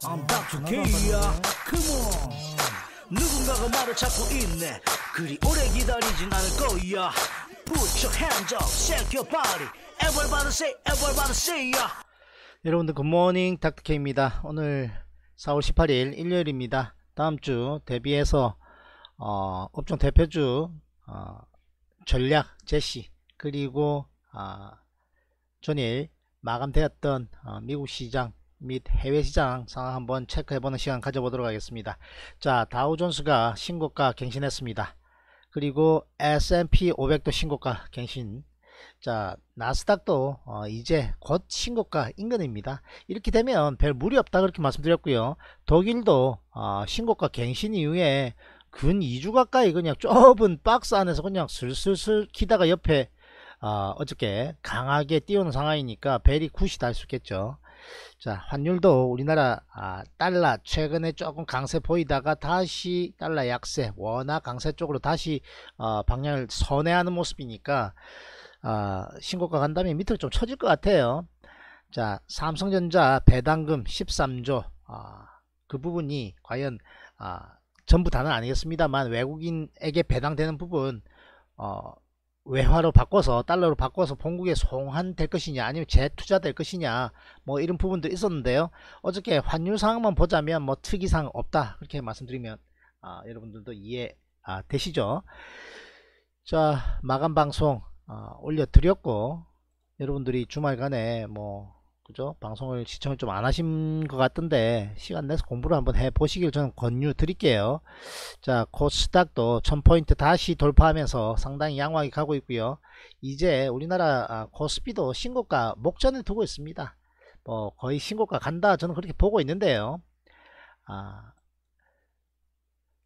I'm back to K야 Come on 누군가가 말을 찾고 있네 그리 오래 기다리진 않을 거야 Put your hands up, shake your body Everybody say, everybody say y 여러분들 굿모닝 닥터케입니다 오늘 4월 18일 일요일입니다 다음주 데뷔해서 어, 업종 대표주 어, 전략 제시 그리고 어, 전일 마감되었던 어, 미국 시장 및 해외 시장 상황 한번 체크해보는 시간 가져보도록 하겠습니다. 자, 다우존스가 신고가 갱신했습니다. 그리고 S&P 500도 신고가 갱신. 자, 나스닥도 어, 이제 곧 신고가 인근입니다. 이렇게 되면 별 무리 없다 그렇게 말씀드렸고요. 독일도 어, 신고가 갱신 이후에 근 2주 가까이 그냥 좁은 박스 안에서 그냥 슬슬슬 키다가 옆에 어, 어저께 강하게 띄우는 상황이니까 벨이 굿이 달수 있겠죠. 자 환율도 우리나라 아, 달러 최근에 조금 강세 보이다가 다시 달러 약세 워낙 강세 쪽으로 다시 어, 방향을 선회하는 모습이니까 어, 신고가 간다면 밑으로 좀 쳐질 것 같아요 자 삼성전자 배당금 13조 어, 아, 그 부분이 과연 아, 전부 다는 아니겠습니다만 외국인에게 배당되는 부분 어, 외화로 바꿔서 달러로 바꿔서 본국에 송환될 것이냐 아니면 재투자될 것이냐 뭐 이런 부분도 있었는데요 어저께 환율 상황만 보자면 뭐 특이사항 없다 그렇게 말씀드리면 아, 여러분들도 이해 아, 되시죠 자 마감 방송 아, 올려드렸고 여러분들이 주말간에 뭐 그죠? 방송을 시청을 좀 안 하신 것 같던데 시간 내서 공부를 한번 해보시길 저는 권유 드릴게요. 자 코스닥도 1000포인트 다시 돌파하면서 상당히 양호하게 가고 있고요. 이제 우리나라 코스피도 아, 신고가 목전에 두고 있습니다. 뭐 거의 신고가 간다 저는 그렇게 보고 있는데요. 아,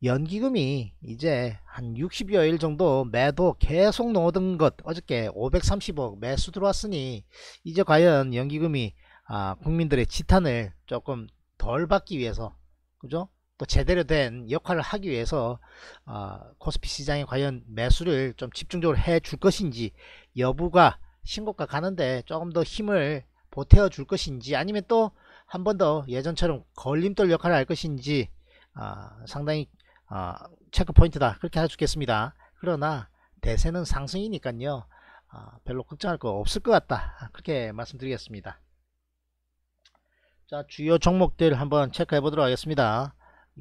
연기금이 이제 한 60여일 정도 매도 계속 넣어둔 것 어저께 530억 매수 들어왔으니 이제 과연 연기금이 아, 국민들의 지탄을 조금 덜 받기 위해서 그죠? 또 제대로 된 역할을 하기 위해서 아, 코스피 시장에 과연 매수를 좀 집중적으로 해 줄 것인지 여부가 신고가 가는데 조금 더 힘을 보태어 줄 것인지 아니면 또 한 번 더 예전처럼 걸림돌 역할을 할 것인지 아, 상당히 아, 체크 포인트다 그렇게 해주겠습니다 그러나 대세는 상승이니까요 아, 별로 걱정할 거 없을 것 같다 그렇게 말씀드리겠습니다 자 주요 종목들 한번 체크해 보도록 하겠습니다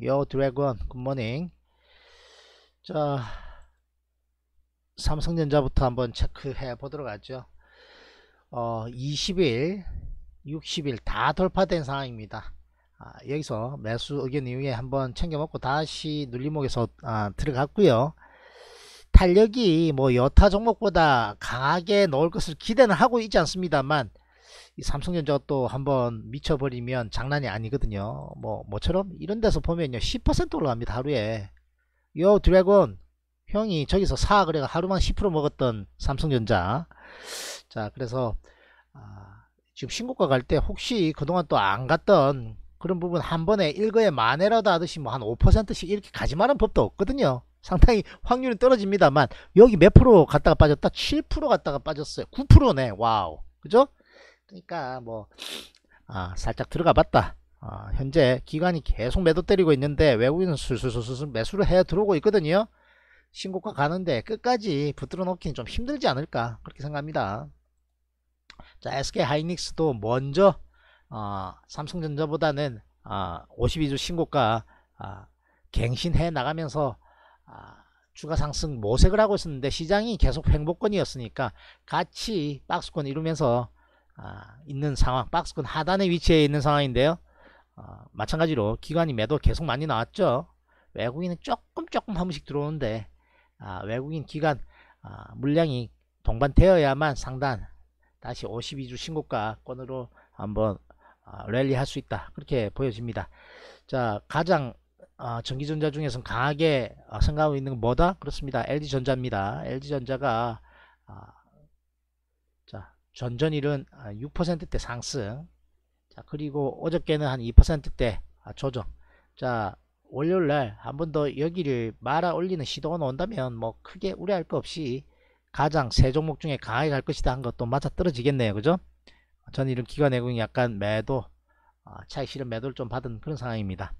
요 드래곤 굿모닝 자 삼성전자부터 한번 체크해 보도록 하죠 어 20일 60일 다 돌파된 상황입니다 아, 여기서 매수 의견 이후에 한번 챙겨 먹고 다시 눌림목에서 아, 들어갔고요 탄력이 뭐 여타 종목보다 강하게 나올 것을 기대는 하고 있지 않습니다만 이 삼성전자가 또 한번 미쳐버리면 장난이 아니거든요. 뭐, 뭐처럼 이런 데서 보면요. 10% 올라갑니다. 하루에. 요 드래곤 형이 저기서 사 그래가 하루만 10% 먹었던 삼성전자 자 그래서 아, 지금 신고가 갈 때 혹시 그동안 또 안 갔던 그런 부분 한 번에 일거에 만회라도 하듯이 뭐 한 5%씩 이렇게 가지 말은 법도 없거든요 상당히 확률은 떨어집니다만 여기 몇 프로 갔다가 빠졌다 7% 갔다가 빠졌어요 9%네 와우 그죠 그러니까 뭐 아, 살짝 들어가 봤다 아, 현재 기관이 계속 매도 때리고 있는데 외국인은 술술술술 매수를 해 들어오고 있거든요 신고가 가는데 끝까지 붙들어 놓기는 좀 힘들지 않을까 그렇게 생각합니다 자 SK 하이닉스도 먼저 어, 삼성전자보다는 어, 아, 52주 신고가 어, 갱신해 나가면서 추가 상승 모색을 하고 있었는데 시장이 계속 횡보권이었으니까 같이 박스권 이루면서 아, 있는 상황 박스권 하단에 위치해 있는 상황인데요 아, 마찬가지로 기관이 매도 계속 많이 나왔죠 외국인은 조금 조금 한 번씩 들어오는데 아, 외국인 기관 아, 물량이 동반되어야만 상단 다시 52주 신고가권으로 한번 랠리 할 수 있다 그렇게 보여집니다 자 가장 전기전자 중에서는 강하게 생각하고 있는 건 뭐다 그렇습니다 LG전자입니다 LG전자가 전전일은 6%대 아, 상승 자 그리고 어저께는 한 2%대 아, 조정 자 월요일날 한 번 더 여기를 말아 올리는 시도가 나 온다면 뭐 크게 우려할 것 없이 가장 세 종목 중에 강하게 갈 것이다 한 것도 맞아 떨어지겠네요 그죠 전 이런 기관 내공이 약간 매도 아, 차익 실은 매도를 좀 받은 그런 상황입니다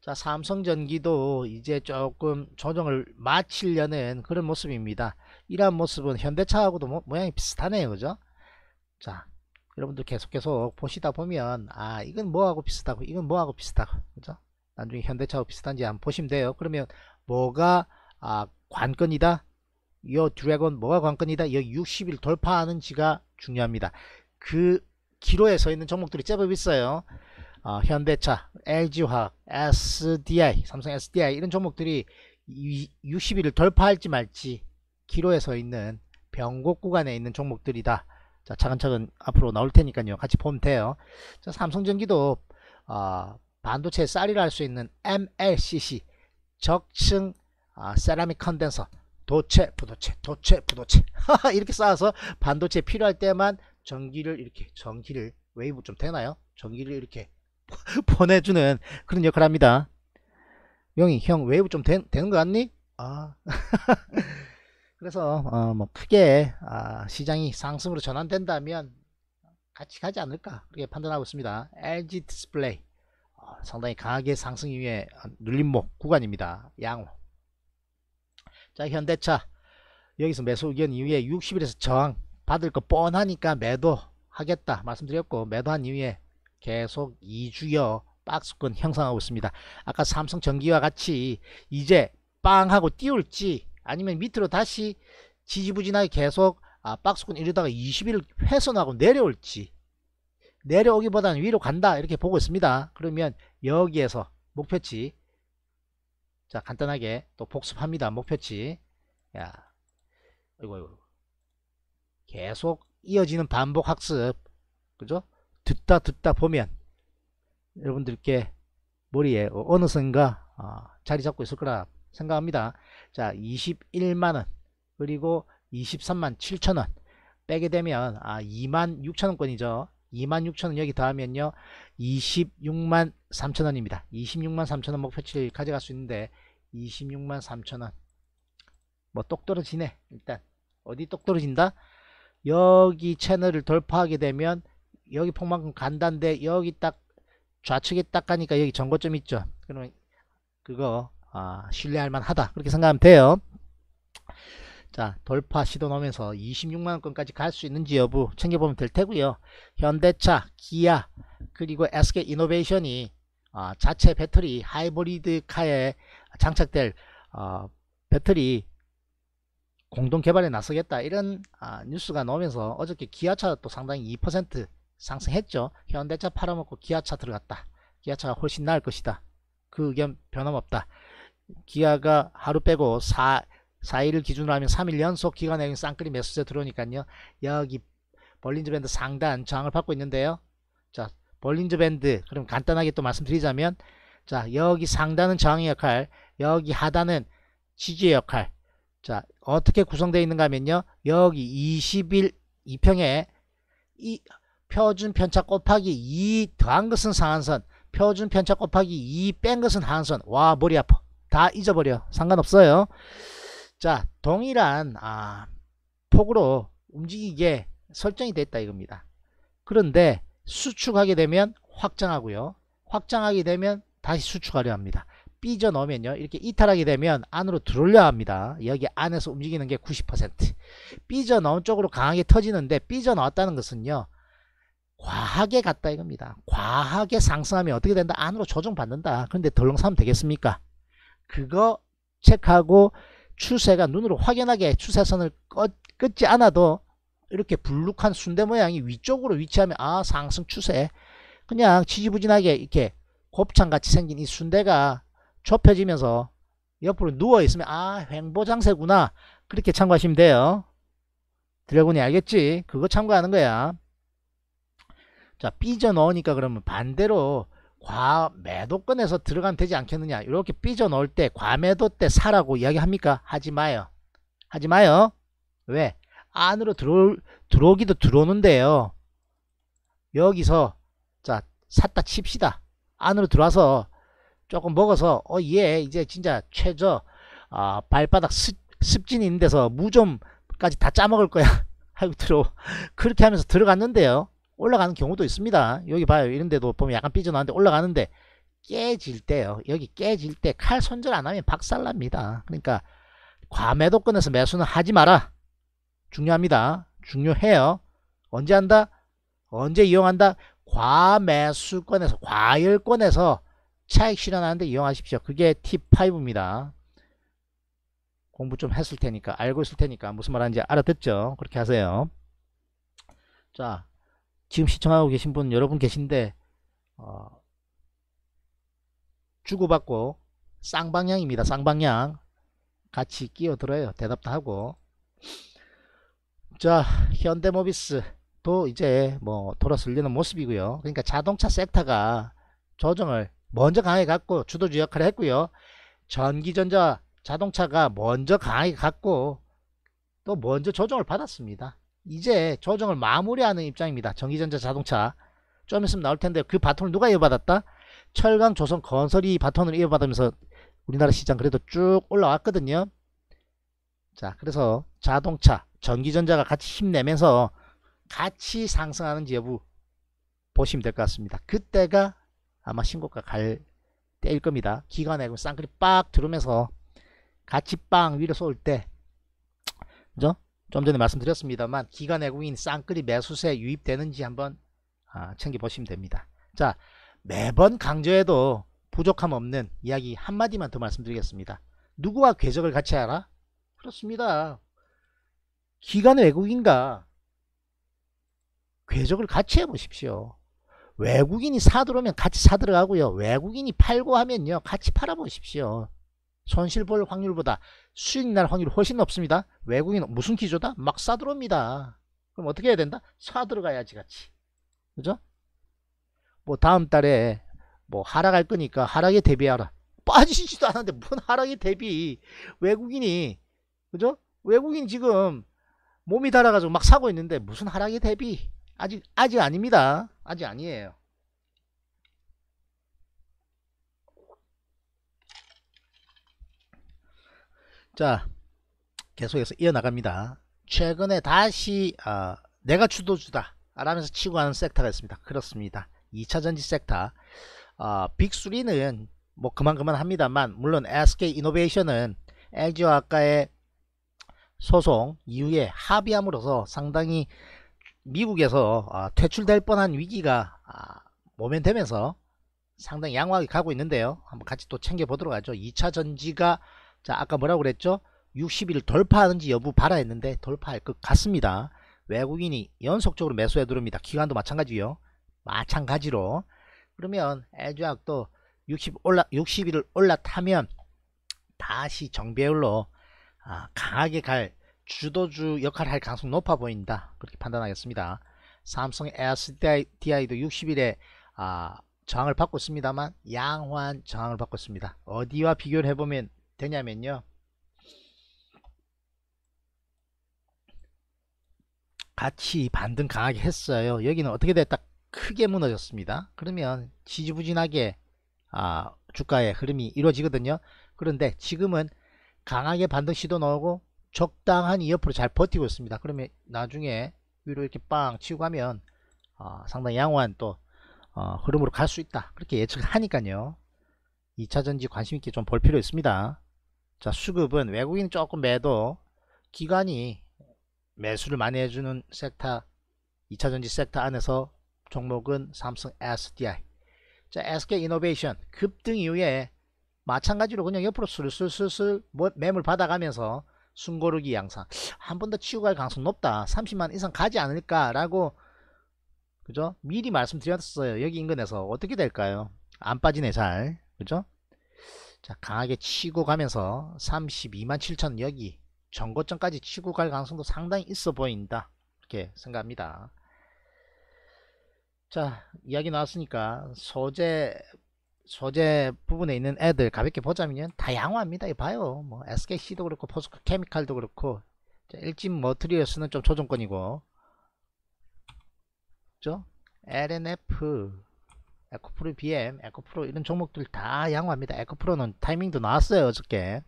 자 삼성전기도 이제 조금 조정을 마치려는 그런 모습입니다 이러한 모습은 현대차하고도 모, 양이 비슷하네요 그죠 자 여러분들 계속 계속 보시다 보면 아 이건 뭐하고 비슷하고 이건 뭐하고 비슷하고 그죠 나중에 현대차하고 비슷한지 한번 보시면 돼요 그러면 뭐가 아, 관건이다 요 드래곤 뭐가 관건이다 요 60일 돌파하는 지가 중요합니다 그 기로에 서 있는 종목들이 제법 있어요 어, 현대차, LG화학, SDI, 삼성 SDI 이런 종목들이 60일을 돌파할지 말지 기로에서 있는 변곡 구간에 있는 종목들이다. 자, 차근차근 앞으로 나올 테니까요. 같이 보면 돼요. 자, 삼성전기도 어, 반도체 쌀이라 할 수 있는 MLCC 적층 어, 세라믹 컨덴서 도체 부도체 도체 부도체 이렇게 쌓아서 반도체 필요할 때만 전기를 이렇게 전기를 웨이브 좀 되나요? 전기를 이렇게 보내주는 그런 역할을 합니다. 용이형 웨이브 좀 되, 되는 거 같니? 아 그래서 어뭐 크게 아 시장이 상승으로 전환된다면 같이 가지 않을까 그렇게 판단하고 있습니다. LG 디스플레이 어 상당히 강하게 상승 위에 눌림목 구간입니다. 양호 자 현대차 여기서 매수 의견 이후에 60일에서 저항 받을 거 뻔하니까 매도 하겠다 말씀드렸고 매도한 이후에 계속 2주여 박스권 형성하고 있습니다. 아까 삼성전기와 같이 이제 빵 하고 띄울지 아니면 밑으로 다시 지지부진하게 계속 아, 박스권 이러다가 20일 훼손하고 내려올지 내려오기보다는 위로 간다 이렇게 보고 있습니다. 그러면 여기에서 목표치 자 간단하게 또 복습합니다. 목표치 야 이거 이거 계속 이어지는 반복 학습 그죠? 듣다 듣다 보면 여러분들께 머리에 어느선가 아, 자리 잡고 있을 거라 생각합니다. 자 21만원 그리고 23만 7천원 빼게 되면 아 2만 6천원권이죠 2만 6천원 여기 더하면요 26만 3천원입니다 26만 3천원 목표치를 가져갈 수 있는데 26만 3천원 뭐 똑 떨어지네 일단 어디 똑 떨어진다 여기 채널을 돌파하게 되면 여기 폭만큼 간단데 여기 딱 좌측에 딱 가니까 여기 전고점 있죠 그러면 그거 아, 신뢰할 만하다 그렇게 생각하면 돼요 자 돌파 시도 넣으면서 26만원권까지 갈 수 있는지 여부 챙겨보면 될 테고요 현대차 기아 그리고 SK 이노베이션이 아, 자체 배터리 하이브리드 카에 장착될 어, 배터리 공동 개발에 나서겠다 이런 아, 뉴스가 나오면서 어저께 기아차 도 상당히 2% 상승했죠 현대차 팔아먹고 기아차 들어갔다 기아차가 훨씬 나을 것이다 그 의견 변함없다 기아가 하루 빼고 4, 4일을 기준으로 하면 3일 연속 기간에 쌍끌이 매수세 들어오니까요. 여기 볼린즈 밴드 상단 저항을 받고 있는데요. 자, 벌린즈 밴드 그럼 간단하게 또 말씀드리자면 자, 여기 상단은 저항의 역할, 여기 하단은 지지의 역할. 자, 어떻게 구성되어 있는가 하면요. 여기 20일 2평에 이 표준 편차 곱하기 2 더한 것은 상한선, 표준 편차 곱하기 2 뺀 것은 하한선. 와, 머리 아파. 다 잊어버려 상관없어요 자 동일한 아, 폭으로 움직이게 설정이 됐다 이겁니다 그런데 수축하게 되면 확장하고요 확장하게 되면 다시 수축하려 합니다 삐져 넣으면요 이렇게 이탈하게 되면 안으로 들어올려 합니다 여기 안에서 움직이는 게90% 삐져 넣은 쪽으로 강하게 터지는데 삐져 넣었다는 것은요 과하게 갔다 이겁니다 과하게 상승하면 어떻게 된다 안으로 조정받는다 그런데 덜렁 사면 되겠습니까 그거 체크하고 추세가 눈으로 확연하게 추세선을 꺾, 지 않아도 이렇게 불룩한 순대 모양이 위쪽으로 위치하면 아 상승 추세 그냥 지지부진하게 이렇게 곱창같이 생긴 이 순대가 좁혀지면서 옆으로 누워있으면 아 횡보장세구나 그렇게 참고하시면 돼요 드래곤이 알겠지 그거 참고하는 거야 자 삐져 넣으니까 그러면 반대로 과매도권에서 들어가면 되지 않겠느냐 이렇게 삐져 넣을 때 과매도 때 사라고 이야기합니까 하지 마요 하지 마요 왜 안으로 들어올, 들어오기도 들어오는데요 여기서 자 샀다 칩시다 안으로 들어와서 조금 먹어서 어예 이제 진짜 최저 아, 발바닥 습, 습진이 있는 데서 무 좀까지 다 짜먹을 거야 하고 들어 그렇게 하면서 들어갔는데요 올라가는 경우도 있습니다 여기 봐요 이런데도 보면 약간 삐져나왔는데 올라가는데 깨질 때요 여기 깨질 때 칼 손절 안하면 박살납니다 그러니까 과매도권에서 매수는 하지 마라 중요합니다 중요해요 언제 한다 언제 이용한다 과매수권에서 과열권에서 차익 실현하는데 이용하십시오 그게 T5입니다 공부 좀 했을 테니까 알고 있을 테니까 무슨 말 하는지 알아듣죠 그렇게 하세요 자 지금 시청하고 계신 분 여러분 계신데 어, 주고받고 쌍방향입니다. 쌍방향 같이 끼어들어요. 대답도 하고 자 현대모비스도 이제 뭐 돌아설리는 모습이고요. 그러니까 자동차 섹터가 조정을 먼저 강하게 갖고 주도주 역할을 했고요. 전기전자 자동차가 먼저 강하게 갖고 또 먼저 조정을 받았습니다. 이제 조정을 마무리하는 입장입니다. 전기전자 자동차 좀 있으면 나올 텐데 그 바톤을 누가 이어받았다? 철강 조선 건설이 바톤을 이어받으면서 우리나라 시장 그래도 쭉 올라왔거든요. 자 그래서 자동차 전기전자가 같이 힘내면서 같이 상승하는지 여부 보시면 될 것 같습니다. 그때가 아마 신고가 갈 때일 겁니다. 기관에 쌍끌이 빡 들으면서 같이 빵 위로 쏠 때, 그죠? 좀 전에 말씀드렸습니다만 기관외국인 쌍끌이 매수세 유입되는지 한번 아, 챙겨보시면 됩니다. 자 매번 강조해도 부족함 없는 이야기 한마디만 더 말씀드리겠습니다. 누구와 궤적을 같이 알아? 그렇습니다. 기관외국인과 궤적을 같이 해보십시오. 외국인이 사들어오면 같이 사들어가고요. 외국인이 팔고 하면요. 같이 팔아보십시오. 손실 볼 확률보다 수익 날 확률이 훨씬 높습니다. 외국인 은 무슨 기조다? 막 싸들어옵니다. 그럼 어떻게 해야 된다? 사들어가야지 같이. 그죠? 뭐 다음 달에 뭐 하락할 거니까 하락에 대비하라. 빠지지도 않았는데 뭔 하락에 대비. 외국인이 그죠? 외국인 지금 몸이 달아가지고 막 사고 있는데 무슨 하락에 대비. 아직 아직 아닙니다. 아직 아니에요. 자 계속해서 이어나갑니다 최근에 다시 어, 내가 주도주다 라면서 치고 하는 섹터가 있습니다 그렇습니다 2차전지 섹터 어, 아, 빅3는 뭐 그만 그만 합니다만 물론 SK이노베이션은 l g 와아까의 소송 이후에 합의함으로써 상당히 미국에서 어, 퇴출될 뻔한 위기가 모면되면서 상당히 양호하게 가고 있는데요 한번 같이 또 챙겨보도록 하죠 2차전지가 자 아까 뭐라고 그랬죠 60일 돌파하는지 여부 봐라 했는데 돌파할 것 같습니다 외국인이 연속적으로 매수해 들어옵니다 기간도 마찬가지요 마찬가지로 그러면 애주학도 60 올라 60일을 올라타면 다시 정배율로 아, 강하게 갈 주도주 역할을 할 가능성이 높아 보인다 그렇게 판단하겠습니다 삼성 SDI도 60일에 아, 저항을 받고 있습니다만 양호한 저항을 받고 있습니다 어디와 비교를 해보면 되냐면요. 같이 반등 강하게 했어요. 여기는 어떻게 됐다? 크게 무너졌습니다. 그러면 지지부진하게 아, 주가의 흐름이 이루어지거든요. 그런데 지금은 강하게 반등 시도 나오고 적당한 옆으로 잘 버티고 있습니다. 그러면 나중에 위로 이렇게 빵 치고 가면 어, 상당히 양호한 또 어, 흐름으로 갈 수 있다. 그렇게 예측하니까요. 2차전지 관심있게 좀 볼 필요 있습니다. 자, 수급은 외국인 조금 매도 기관이 매수를 많이 해주는 섹터 2차전지 섹터 안에서 종목은 삼성 SDI 자 SK 이노베이션 급등 이후에 마찬가지로 그냥 옆으로 슬슬슬슬 뭐 매물 받아가면서 순고르기 양상 한 번 더 치고 갈 가능성 높다 30만 이상 가지 않을까 라고 그죠 미리 말씀드렸어요 여기 인근에서 어떻게 될까요 안 빠지네 잘 그죠 자 강하게 치고 가면서 32만 7천 여기 전고점까지 치고 갈 가능성도 상당히 있어 보인다 이렇게 생각합니다 자 이야기 나왔으니까 소재 소재 부분에 있는 애들 가볍게 보자면 다양화합니다 봐요 뭐 SKC도 그렇고 포스코 케미칼도 그렇고 일진 머트리얼스는 좀조정권이고 그죠 LNF 에코프로 BM, 에코프로 이런 종목들 다 양호합니다. 에코프로는 타이밍도 나왔어요 어저께.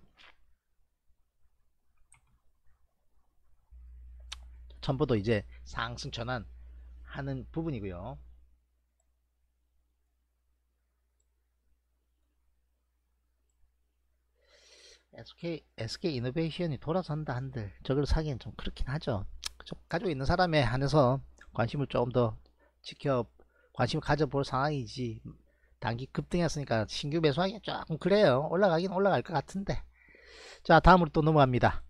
1부도 이제 상승 전환하는 부분이고요. SK, SK 이노베이션이 돌아선다 한들 저걸 사기엔 좀 그렇긴 하죠. 가지고 있는 사람에 한해서 관심을 조금 더 지켜 관심을 가져볼 상황이지 단기 급등했으니까 신규 매수하기 조금 그래요 올라가긴 올라갈 것 같은데 자 다음으로 또 넘어갑니다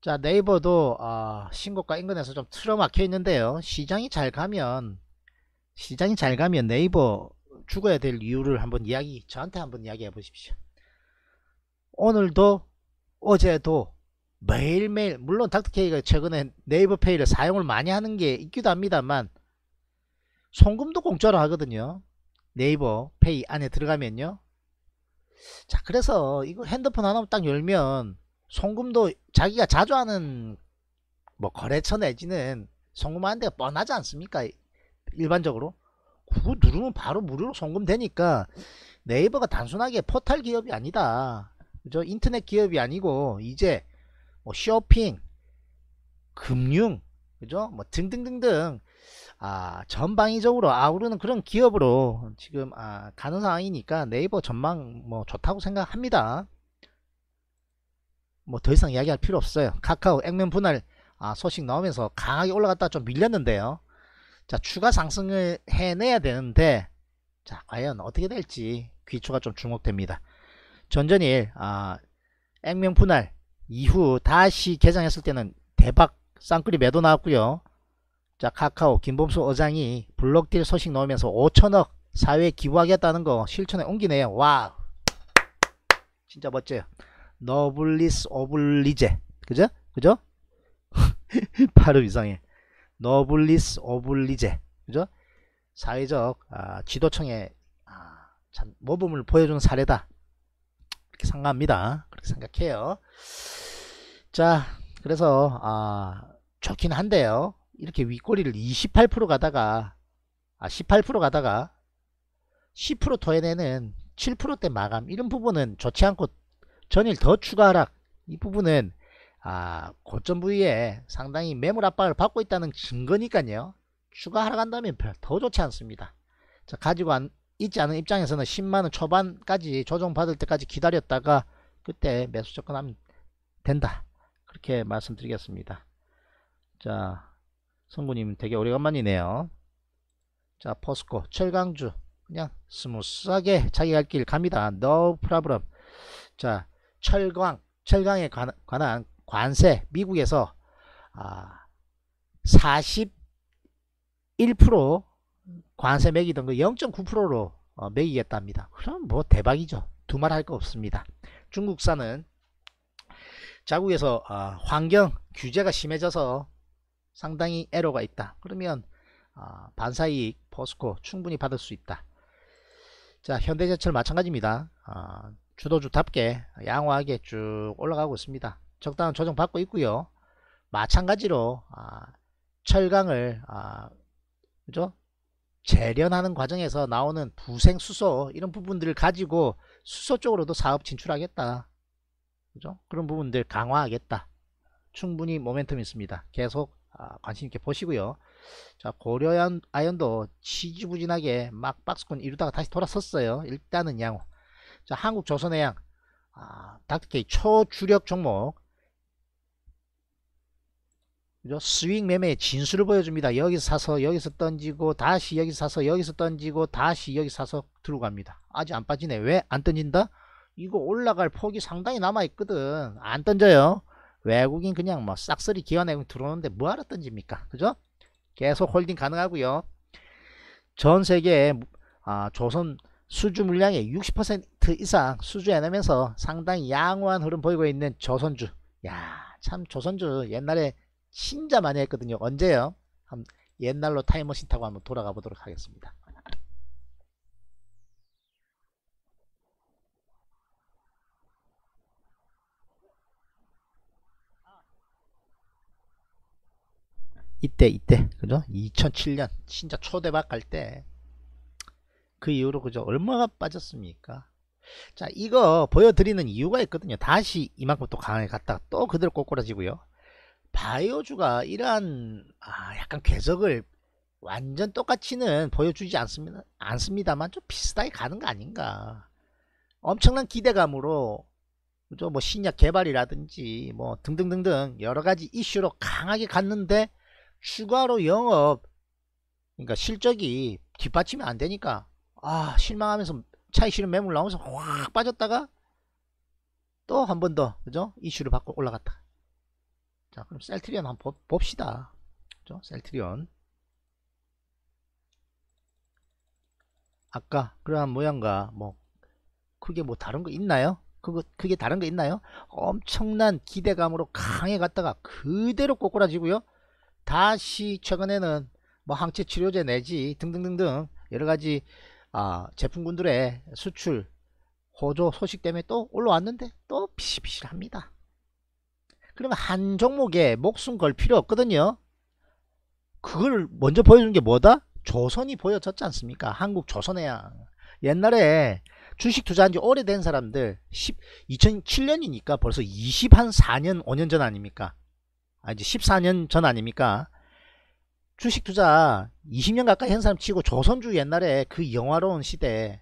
자 네이버도 어, 신고가 인근에서 좀 틀어막혀 있는데요 시장이 잘 가면 시장이 잘 가면 네이버 죽어야 될 이유를 한번 이야기 저한테 한번 이야기해 보십시오 오늘도 어제도 매일매일 물론 닥터케이가 최근에 네이버 페이를 사용을 많이 하는 게 있기도 합니다만 송금도 공짜로 하거든요. 네이버 페이 안에 들어가면요. 자 그래서 이거 핸드폰 하나 딱 열면 송금도 자기가 자주 하는 뭐 거래처 내지는 송금하는 데가 뻔하지 않습니까? 일반적으로. 그거 누르면 바로 무료로 송금되니까 네이버가 단순하게 포탈 기업이 아니다. 그죠? 인터넷 기업이 아니고 이제 뭐 쇼핑, 금융, 그죠? 뭐 등등등등 아, 전방위적으로 아우르는 그런 기업으로 지금 아, 가는 상황이니까 네이버 전망 뭐 좋다고 생각합니다. 뭐 더 이상 이야기할 필요 없어요. 카카오 액면 분할 아, 소식 나오면서 강하게 올라갔다 좀 밀렸는데요. 자, 추가 상승을 해내야 되는데 자, 과연 어떻게 될지 귀추가 좀 주목됩니다. 전전일 아, 액면 분할 이후 다시 개장했을 때는 대박 쌍끌이 매도 나왔고요. 자 카카오 김범수 의장이 블록딜 소식 넣으면서 5천억 사회에 기부하겠다는 거 실천에 옮기네요. 와 진짜 멋져요. 너블리스 오블리제 그죠? 그죠? 발음 이상해. 너블리스 오블리제 그죠? 사회적 아, 지도청의 아, 참, 모범을 보여주는 사례다. 그렇게 생각합니다. 그렇게 생각해요. 자 그래서 아, 좋긴 한데요. 이렇게 윗꼬리를 28% 가다가 아 18% 가다가 10% 토해내는 7%대 마감 이런 부분은 좋지 않고 전일 더 추가 하락 이 부분은 아 고점 부위에 상당히 매물 압박을 받고 있다는 증거니까요 추가 하락한다면 더 좋지 않습니다 자, 가지고 안, 있지 않은 입장에서는 10만원 초반까지 조정받을 때까지 기다렸다가 그때 매수 접근하면 된다 그렇게 말씀드리겠습니다 자 성구님 되게 오래간만이네요. 자 포스코 철강주 그냥 스무스하게 자기 갈 길 갑니다. No problem. 자철광 철강에 관, 한 관세 미국에서 아, 41% 관세 매기던 거 0.9%로 어, 매기겠답니다. 그럼 뭐 대박이죠. 두말할 거 없습니다. 중국산은 자국에서 어, 환경 규제가 심해져서 상당히 에러가 있다. 그러면 아, 반사이익 포스코 충분히 받을 수 있다. 자 현대제철 마찬가지입니다. 아, 주도주답게 양호하게 쭉 올라가고 있습니다. 적당한 조정 받고 있고요. 마찬가지로 아, 철강을 아, 그죠? 재련하는 과정에서 나오는 부생수소 이런 부분들을 가지고 수소 쪽으로도 사업 진출하겠다. 그죠? 그런 부분들 강화하겠다. 충분히 모멘텀이 있습니다. 계속 아, 관심 있게 보시고요. 자 고려 아연도 지지부진하게 막 박스권 이루다가 다시 돌아섰어요. 일단은 양호. 자 한국 조선의양 아, 닥터케이 초주력 종목 그죠? 스윙 매매의 진수를 보여줍니다. 여기서 사서 여기서 던지고 다시 여기서 사서 여기서 던지고 다시 여기서 사서 들어갑니다. 아직 안 빠지네. 왜 안 던진다? 이거 올라갈 폭이 상당히 남아있거든. 안 던져요. 외국인 그냥 뭐 싹쓸이 기어내고 들어오는데 뭐하러 던지입니까 그죠? 계속 홀딩 가능하고요. 전 세계 아, 조선 수주 물량의 60% 이상 수주해 내면서 상당히 양호한 흐름 보이고 있는 조선주. 야, 참 조선주 옛날에 진짜 많이 했거든요. 언제요? 한 옛날로 타임머신 타고 한번 돌아가 보도록 하겠습니다. 이때 이때 그죠 2007년 진짜 초대박 갈때그 이후로 그죠 얼마나 빠졌습니까 자 이거 보여드리는 이유가 있거든요 다시 이만큼 또 강하게 갔다가 또 그대로 꼬꾸라지고요 바이오주가 이러한 아, 약간 궤적을 완전 똑같이는 보여주지 않습니다, 않습니다만 좀 비슷하게 가는 거 아닌가 엄청난 기대감으로 그죠 뭐 신약 개발이라든지 뭐 등등등등 여러가지 이슈로 강하게 갔는데 추가로 영업 그러니까 실적이 뒷받침이 안 되니까 아 실망하면서 차익 실은 매물 나오면서 확 빠졌다가 또 한 번더 그죠 이슈를 받고 올라갔다 자 그럼 셀트리온 한번 봅시다 그죠 셀트리온 아까 그러한 모양과 뭐 크게 뭐 다른 거 있나요? 그거 그게 다른 거 있나요? 엄청난 기대감으로 강해 갔다가 그대로 꼬꾸라지고요. 다시 최근에는 뭐 항체 치료제 내지 등등등등 여러가지 아, 제품군들의 수출 호조 소식 때문에 또 올라왔는데 또 비실비실합니다. 그러면 한 종목에 목숨 걸 필요 없거든요. 그걸 먼저 보여주는게 뭐다? 조선이 보여졌지 않습니까? 한국 조선해양. 옛날에 주식 투자한 지 오래된 사람들 10, 2007년이니까 벌써 20한 4년 5년 전 아닙니까? 아 이제 14년 전 아닙니까? 주식 투자 20년 가까이 한 사람 치고 조선주 옛날에 그 영화로운 시대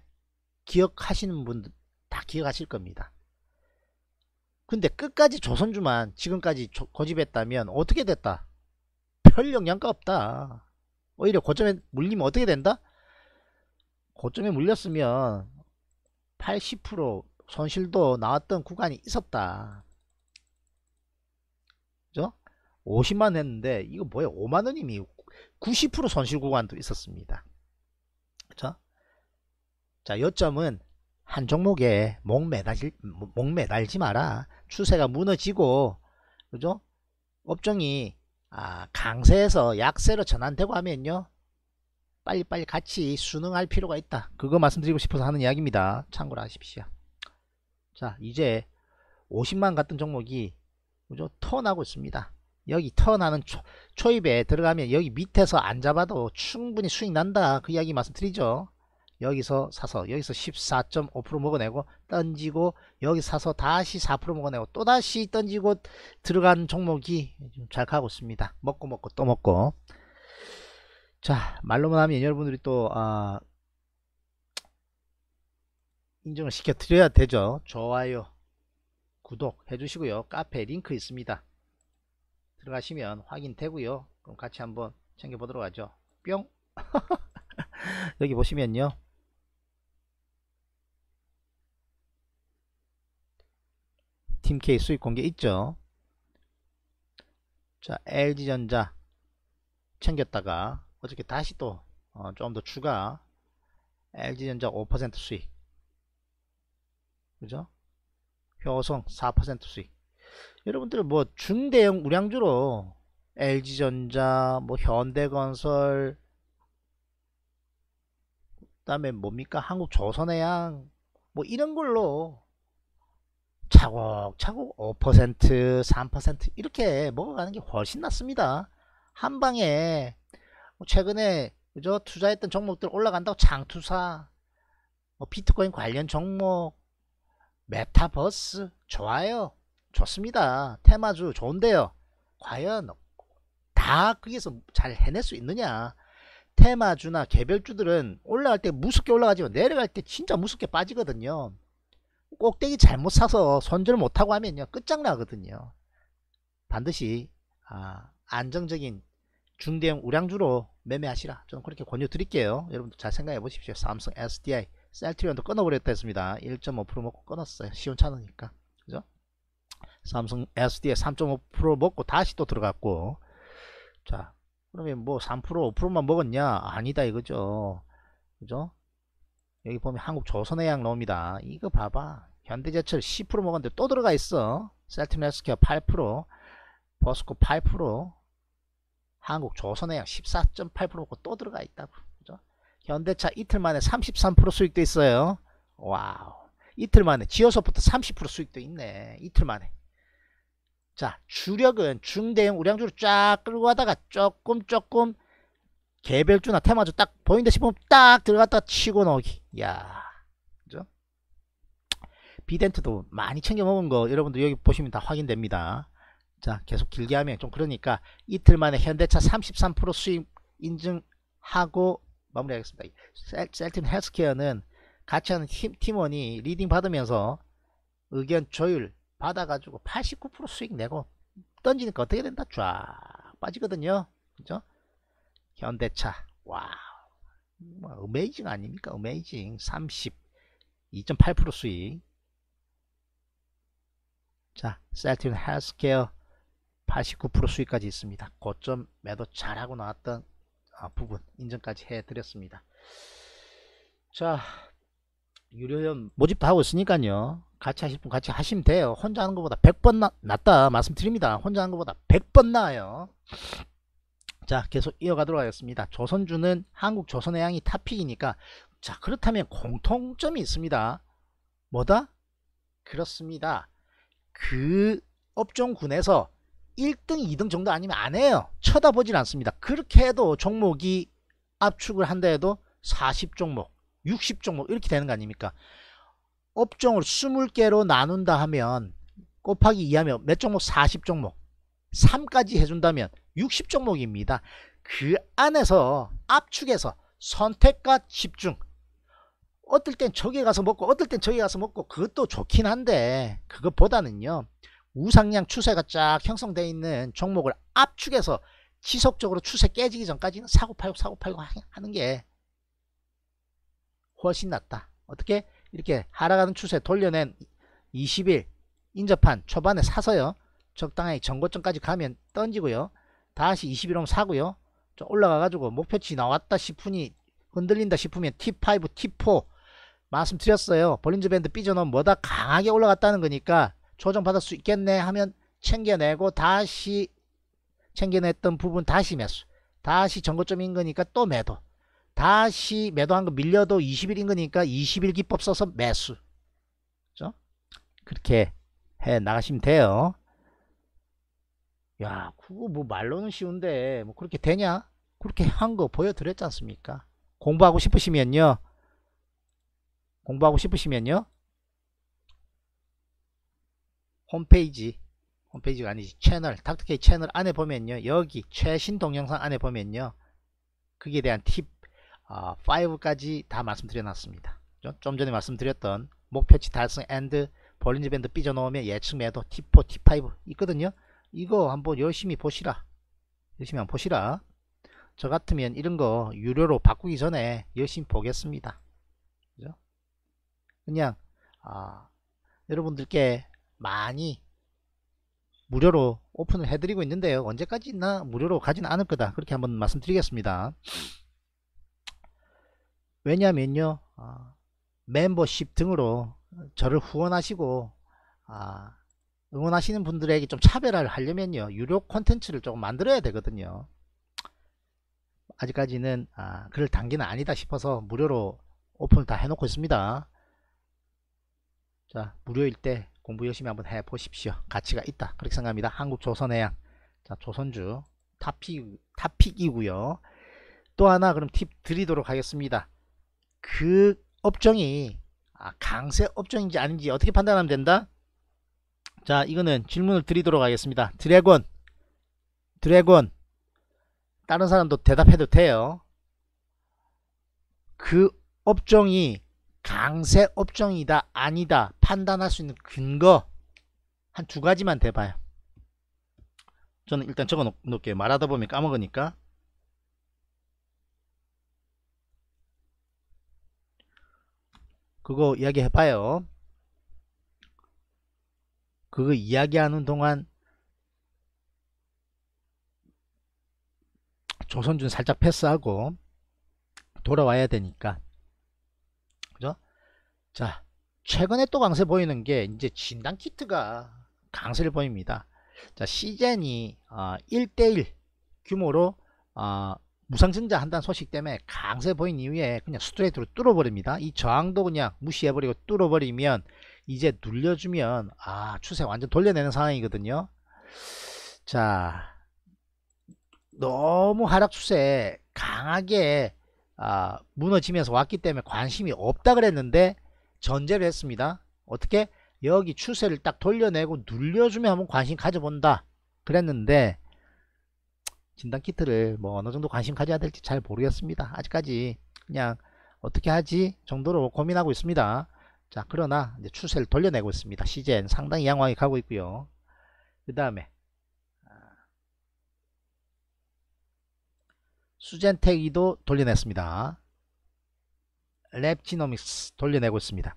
기억하시는 분들 다 기억하실 겁니다. 근데 끝까지 조선주만 지금까지 조, 고집했다면 어떻게 됐다? 별 영향가 없다. 오히려 고점에 물리면 어떻게 된다? 고점에 물렸으면 80% 손실도 나왔던 구간이 있었다. 5 0만 했는데 이거 뭐야 5만원이미 90% 손실 구간도 있었습니다 그쵸? 자 요점은 한 종목에 목, 매달지, 목 매달지 마라 추세가 무너지고 그죠 업종이 아, 강세에서 약세로 전환되고 하면요 빨리빨리 같이 순응할 필요가 있다 그거 말씀드리고 싶어서 하는 이야기입니다 참고로 하십시오 자 이제 50만 갔던 종목이 그죠 턴하고 있습니다 여기 터나는 초, 초입에 들어가면 여기 밑에서 안 잡아도 충분히 수익 난다 그 이야기 말씀드리죠 여기서 사서 여기서 14.5% 먹어내고 던지고 여기 사서 다시 4% 먹어내고 또다시 던지고 들어간 종목이 잘 가고 있습니다 먹고 먹고 또 먹고 자 말로만 하면 여러분들이 또 어, 인정을 시켜 드려야 되죠 좋아요 구독 해주시고요 카페 링크 있습니다 들어가시면 확인되고요 그럼 같이 한번 챙겨 보도록 하죠 뿅 여기 보시면요 팀K 수익 공개 있죠 자 LG전자 챙겼다가 어저께 다시 또 어, 조금 더 추가 LG전자 5% 수익 그죠 효성 4% 수익 여러분들은 뭐 중대형 우량주로 LG전자, 뭐 현대건설, 그다음에 뭡니까 한국조선해양 뭐 이런 걸로 차곡차곡 5% 3% 이렇게 먹어가는 게 훨씬 낫습니다. 한 방에 뭐 최근에 그죠 투자했던 종목들 올라간다고 장투사, 뭐 비트코인 관련 종목, 메타버스 좋아요. 좋습니다. 테마주 좋은데요. 과연 다거기서잘 해낼 수 있느냐. 테마주나 개별주들은 올라갈 때 무섭게 올라가지만 내려갈 때 진짜 무섭게 빠지거든요. 꼭대기 잘못 사서 손절 못하고 하면요. 끝장나거든요. 반드시 아, 안정적인 중대형 우량주로 매매하시라. 저는 그렇게 권유 드릴게요. 여러분도 잘 생각해 보십시오. 삼성 SDI, 셀트리온도 끊어버렸다 했습니다. 1.5% 먹고 끊었어요. 시온차으니까. 그죠? 삼성 s d a 3.5% 먹고 다시 또 들어갔고 자 그러면 뭐 3% 5%만 먹었냐 아니다 이거죠 그죠 여기 보면 한국 조선해양 나옵니다 이거 봐봐 현대제철 10% 먹었는데 또 들어가 있어 셀트리스케어 8% 버스코 8% 한국 조선해양 14.8% 먹고 또 들어가 있다고 그죠 현대차 이틀 만에 33% 수익도 있어요 와우 이틀 만에 지어서부터 30% 수익도 있네 이틀 만에 자 주력은 중대형 우량주로 쫙 끌고 가다가 조금 조금 개별주나 테마주 딱 보인다 싶으면 딱 들어갔다 치고 나오기 야 그죠 비덴트도 많이 챙겨 먹은 거 여러분들 여기 보시면 다 확인됩니다 자 계속 길게 하면 좀 그러니까 이틀 만에 현대차 33% 수익 인증하고 마무리하겠습니다 셀, 셀틴 헬스케어는 같이 하는 팀, 팀원이 리딩 받으면서 의견 조율 받아가지고 89% 수익 내고 던지니까 어떻게 된다? 쫙 빠지거든요. 그죠? 현대차. 와우. 뭐, 어메이징 아닙니까? 어메이징. 30. 2.8% 수익. 자, 셀틴 헬스케어 89% 수익까지 있습니다. 고점 매도 잘하고 나왔던 아, 부분 인정까지 해드렸습니다. 자, 유료연 모집도 하고 있으니까요. 같이 하실 분 같이 하시면 돼요. 혼자 하는 것보다 100번 나, 낫다 말씀드립니다. 혼자 하는 것보다 100번 나아요. 자 계속 이어가도록 하겠습니다. 조선주는 한국 조선의양이 탑픽이니까 자 그렇다면 공통점이 있습니다. 뭐다? 그렇습니다. 그 업종군에서 1등 2등 정도 아니면 안 해요. 쳐다보질 않습니다. 그렇게 해도 종목이 압축을 한다 해도 40종목 60종목 뭐 이렇게 되는 거 아닙니까? 업종을 20개로 나눈다 하면 곱하기 2하면 몇 종목? 40종목 3까지 해준다면 60종목입니다. 그 안에서 압축해서 선택과 집중 어떨 땐 저기 가서 먹고 어떨 땐 저기 가서 먹고 그것도 좋긴 한데 그것보다는요 우상향 추세가 쫙 형성되어 있는 종목을 압축해서 지속적으로 추세 깨지기 전까지는 사고팔고 사고팔고 하는 게 훨씬 낫다. 어떻게? 이렇게 하락하는 추세 돌려낸 20일 인접한 초반에 사서요. 적당히 전고점까지 가면 던지고요. 다시 20일 오면 사고요. 좀 올라가가지고 목표치 나왔다 싶으니 흔들린다 싶으면 T5, T4 말씀드렸어요. 볼린저 밴드 삐져놓은 뭐다 강하게 올라갔다는 거니까 조정받을 수 있겠네 하면 챙겨내고 다시 챙겨냈던 부분 다시 매수 다시 전고점인 거니까 또 매도 다시 매도한 거 밀려도 20일 인거니까 20일 기법 써서 매수. 그죠? 그렇게 해 나가시면 돼요. 야, 그거 뭐 말로는 쉬운데 뭐 그렇게 되냐? 그렇게 한 거 보여드렸지 않습니까? 공부하고 싶으시면요. 공부하고 싶으시면요. 홈페이지 홈페이지가 아니지 채널 닥터케이 채널 안에 보면요 여기 최신 동영상 안에 보면요 거기에 대한 팁 어, 아, 5까지 다 말씀드려놨습니다. 좀 전에 말씀드렸던 목표치 달성 앤드 벌린지 밴드 삐져놓으면 예측 매도 T4, T5 있거든요. 이거 한번 열심히 보시라. 열심히 한번 보시라. 저 같으면 이런 거 유료로 바꾸기 전에 열심히 보겠습니다. 그죠? 그냥 아, 여러분들께 많이 무료로 오픈을 해드리고 있는데요. 언제까지나 무료로 가진 않을 거다. 그렇게 한번 말씀드리겠습니다. 왜냐면요 아, 멤버십 등으로 저를 후원하시고 아, 응원하시는 분들에게 좀 차별화를 하려면요 유료 콘텐츠를 조금 만들어야 되거든요 아직까지는 아, 그럴 단계는 아니다 싶어서 무료로 오픈을 다 해놓고 있습니다 자 무료일 때 공부 열심히 한번 해보십시오 가치가 있다 그렇게 생각합니다 한국조선해양 자 조선주 탑픽 탑픽이고요 또 하나 그럼 팁 드리도록 하겠습니다 그 업종이 아, 강세 업종인지 아닌지 어떻게 판단하면 된다? 자 이거는 질문을 드리도록 하겠습니다. 드래곤 드래곤 다른 사람도 대답해도 돼요. 그 업종이 강세 업종이다 아니다 판단할 수 있는 근거 한 두 가지만 대봐요. 저는 일단 적어 놓게 말하다 보면 까먹으니까 그거 이야기 해봐요. 그거 이야기하는 동안 조선준 살짝 패스하고 돌아와야 되니까 그죠? 자 최근에 또 강세 보이는 게 이제 진단 키트가 강세를 보입니다. 자 시젠이 어, 아, 1대1 규모로 어, 무상증자 한다는 소식 때문에 강세 보인 이후에 그냥 스트레이트로 뚫어버립니다. 이 저항도 그냥 무시해버리고 뚫어버리면 이제 눌려주면 아 추세 완전 돌려내는 상황이거든요. 자 너무 하락 추세 강하게 아, 무너지면서 왔기 때문에 관심이 없다 그랬는데 전제를 했습니다. 어떻게 여기 추세를 딱 돌려내고 눌려주면 한번 관심 가져본다 그랬는데 진단 키트를 뭐 어느 정도 관심 가져야 될지 잘 모르겠습니다. 아직까지 그냥 어떻게 하지 정도로 고민하고 있습니다. 자 그러나 이제 추세를 돌려내고 있습니다. 시젠 상당히 양호하게 가고 있고요. 그 다음에 아, 수젠테이도 돌려냈습니다. 랩지노믹스 돌려내고 있습니다.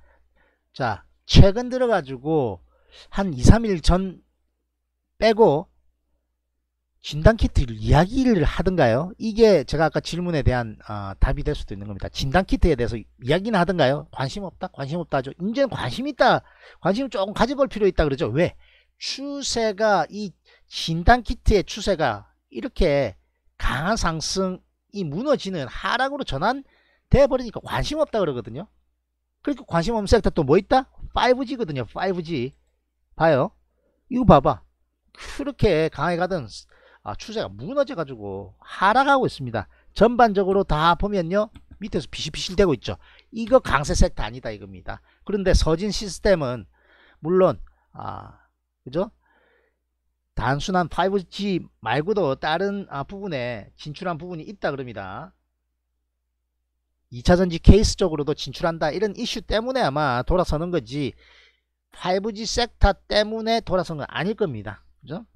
자 최근 들어가지고 한 2, 3일 전 빼고 진단키트를 이야기를 하든가요? 이게 제가 아까 질문에 대한 어, 답이 될 수도 있는 겁니다. 진단키트에 대해서 이야기는 하든가요? 관심 없다? 관심 없다 하죠. 이제는 관심 있다. 관심 을 조금 가져볼 필요 있다 그러죠. 왜? 추세가 이 진단키트의 추세가 이렇게 강한 상승이 무너지는 하락으로 전환돼 버리니까 관심 없다 그러거든요. 그러니까 관심 없는 섹터 또뭐 있다? 5G거든요. 5G. 봐요. 이거 봐봐. 그렇게 강하게 가던 아, 추세가 무너져 가지고 하락하고 있습니다 전반적으로 다 보면요 밑에서 비실비실 되고 있죠 이거 강세 섹터 아니다 이겁니다 그런데 서진 시스템은 물론 아 그죠 단순한 5G 말고도 다른 아, 부분에 진출한 부분이 있다 그럽니다 2차전지 케이스 쪽으로도 진출한다 이런 이슈 때문에 아마 돌아서는 거지 5G 섹터 때문에 돌아선 건 아닐 겁니다 그죠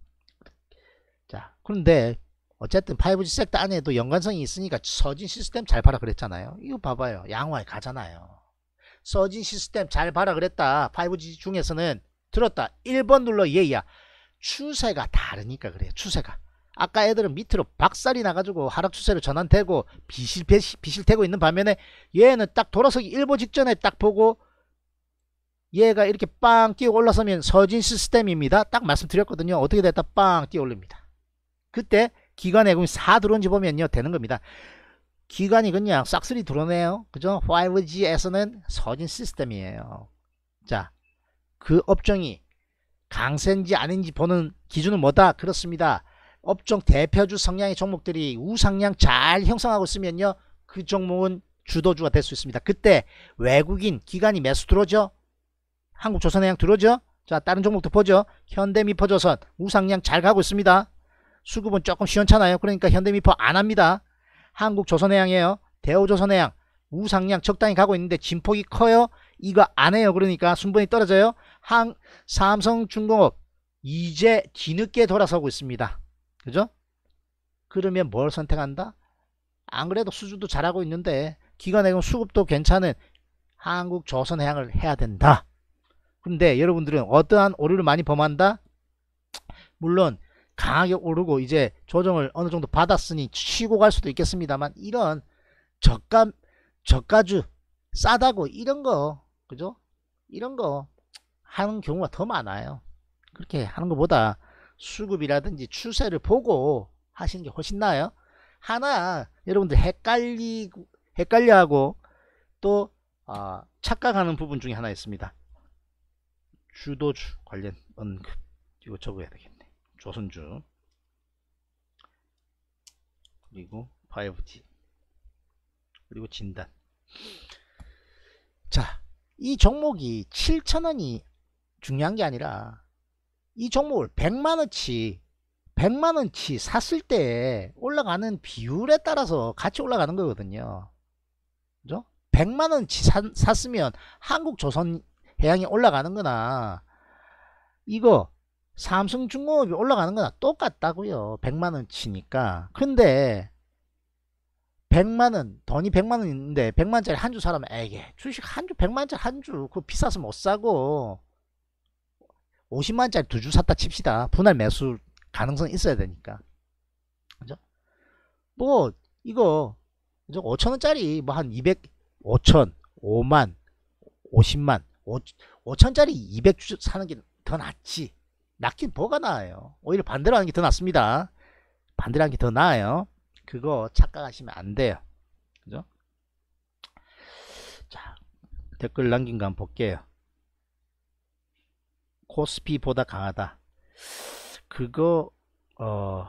그런데 어쨌든 5G 섹터 안에도 연관성이 있으니까 서진 시스템 잘 봐라 그랬잖아요. 이거 봐봐요. 양호하게 가잖아요. 서진 시스템 잘 봐라 그랬다. 5G 중에서는 들었다. 1번 눌러 예이야. 추세가 다르니까 그래요. 추세가. 아까 애들은 밑으로 박살이 나가지고 하락 추세로 전환되고 비실, 비실, 비실되고 있는 반면에 얘는 딱 돌아서기 1보 직전에 딱 보고 얘가 이렇게 빵끼어 올라서면 서진 시스템입니다. 딱 말씀드렸거든요. 어떻게 됐다? 빵끼어 올립니다. 그때 기관 예금이 4 들어온지 보면요 되는 겁니다. 기관이 그냥 싹쓸이 들어오네요. 그죠? 5G에서는 서진 시스템이에요. 자, 그 업종이 강세인지 아닌지 보는 기준은 뭐다? 그렇습니다. 업종 대표주 성향의 종목들이 우상향 잘 형성하고 있으면요. 그 종목은 주도주가 될 수 있습니다. 그때 외국인 기관이 매수 들어오죠. 한국조선해양 들어오죠. 자, 다른 종목도 보죠. 현대미포조선 우상향 잘 가고 있습니다. 수급은 조금 시원찮아요. 그러니까 현대미포안 합니다. 한국조선해양이에요. 대우조선해양 우상량 적당히 가고 있는데 진폭이 커요. 이거 안 해요. 그러니까 순번이 떨어져요. 항 삼성중공업 이제 뒤늦게 돌아서고 있습니다. 그죠? 그러면 뭘 선택한다? 안 그래도 수주도 잘하고 있는데 기관액은 수급도 괜찮은 한국 조선해양을 해야 된다. 근데 여러분들은 어떠한 오류를 많이 범한다? 물론 강하게 오르고 이제 조정을 어느 정도 받았으니 쉬고 갈 수도 있겠습니다만 이런 저가 저가주 싸다고 이런 거 그죠? 이런 거 하는 경우가 더 많아요. 그렇게 하는 것보다 수급이라든지 추세를 보고 하시는 게 훨씬 나아요. 하나 여러분들 헷갈리 헷갈려하고 또 어, 착각하는 부분 중에 하나 있습니다. 주도주 관련 언급 그, 이거 적어야 되겠네. 조선주 그리고 5T 그리고 진단 자이 종목이 7천원이 중요한 게 아니라 이 종목을 100만원치 100만원치 샀을 때 올라가는 비율에 따라서 같이 올라가는 거거든요 100만원치 샀으면 한국조선해양이 올라가는 거나 이거 삼성중공업이 올라가는 거나 똑같다고요 100만원 치니까 근데 100만원 돈이 100만원 있는데 100만원짜리 한 주 사라면 에게 주식 한주 100만원짜리 한 주 그거 비싸서 못사고 50만원짜리 두 주 샀다 칩시다 분할 매수 가능성 있어야 되니까 그죠? 뭐 이거 5천원짜리 뭐 한 200, 5천, 5만, 50만 5, 5천짜리 200주 사는 게 더 낫지 낫긴 뭐가 나아요 오히려 반대로 하는 게 더 낫습니다 반대로 하는 게 더 나아요 그거 착각하시면 안 돼요 그죠 자 댓글 남긴 거 한번 볼게요 코스피보다 강하다 그거 어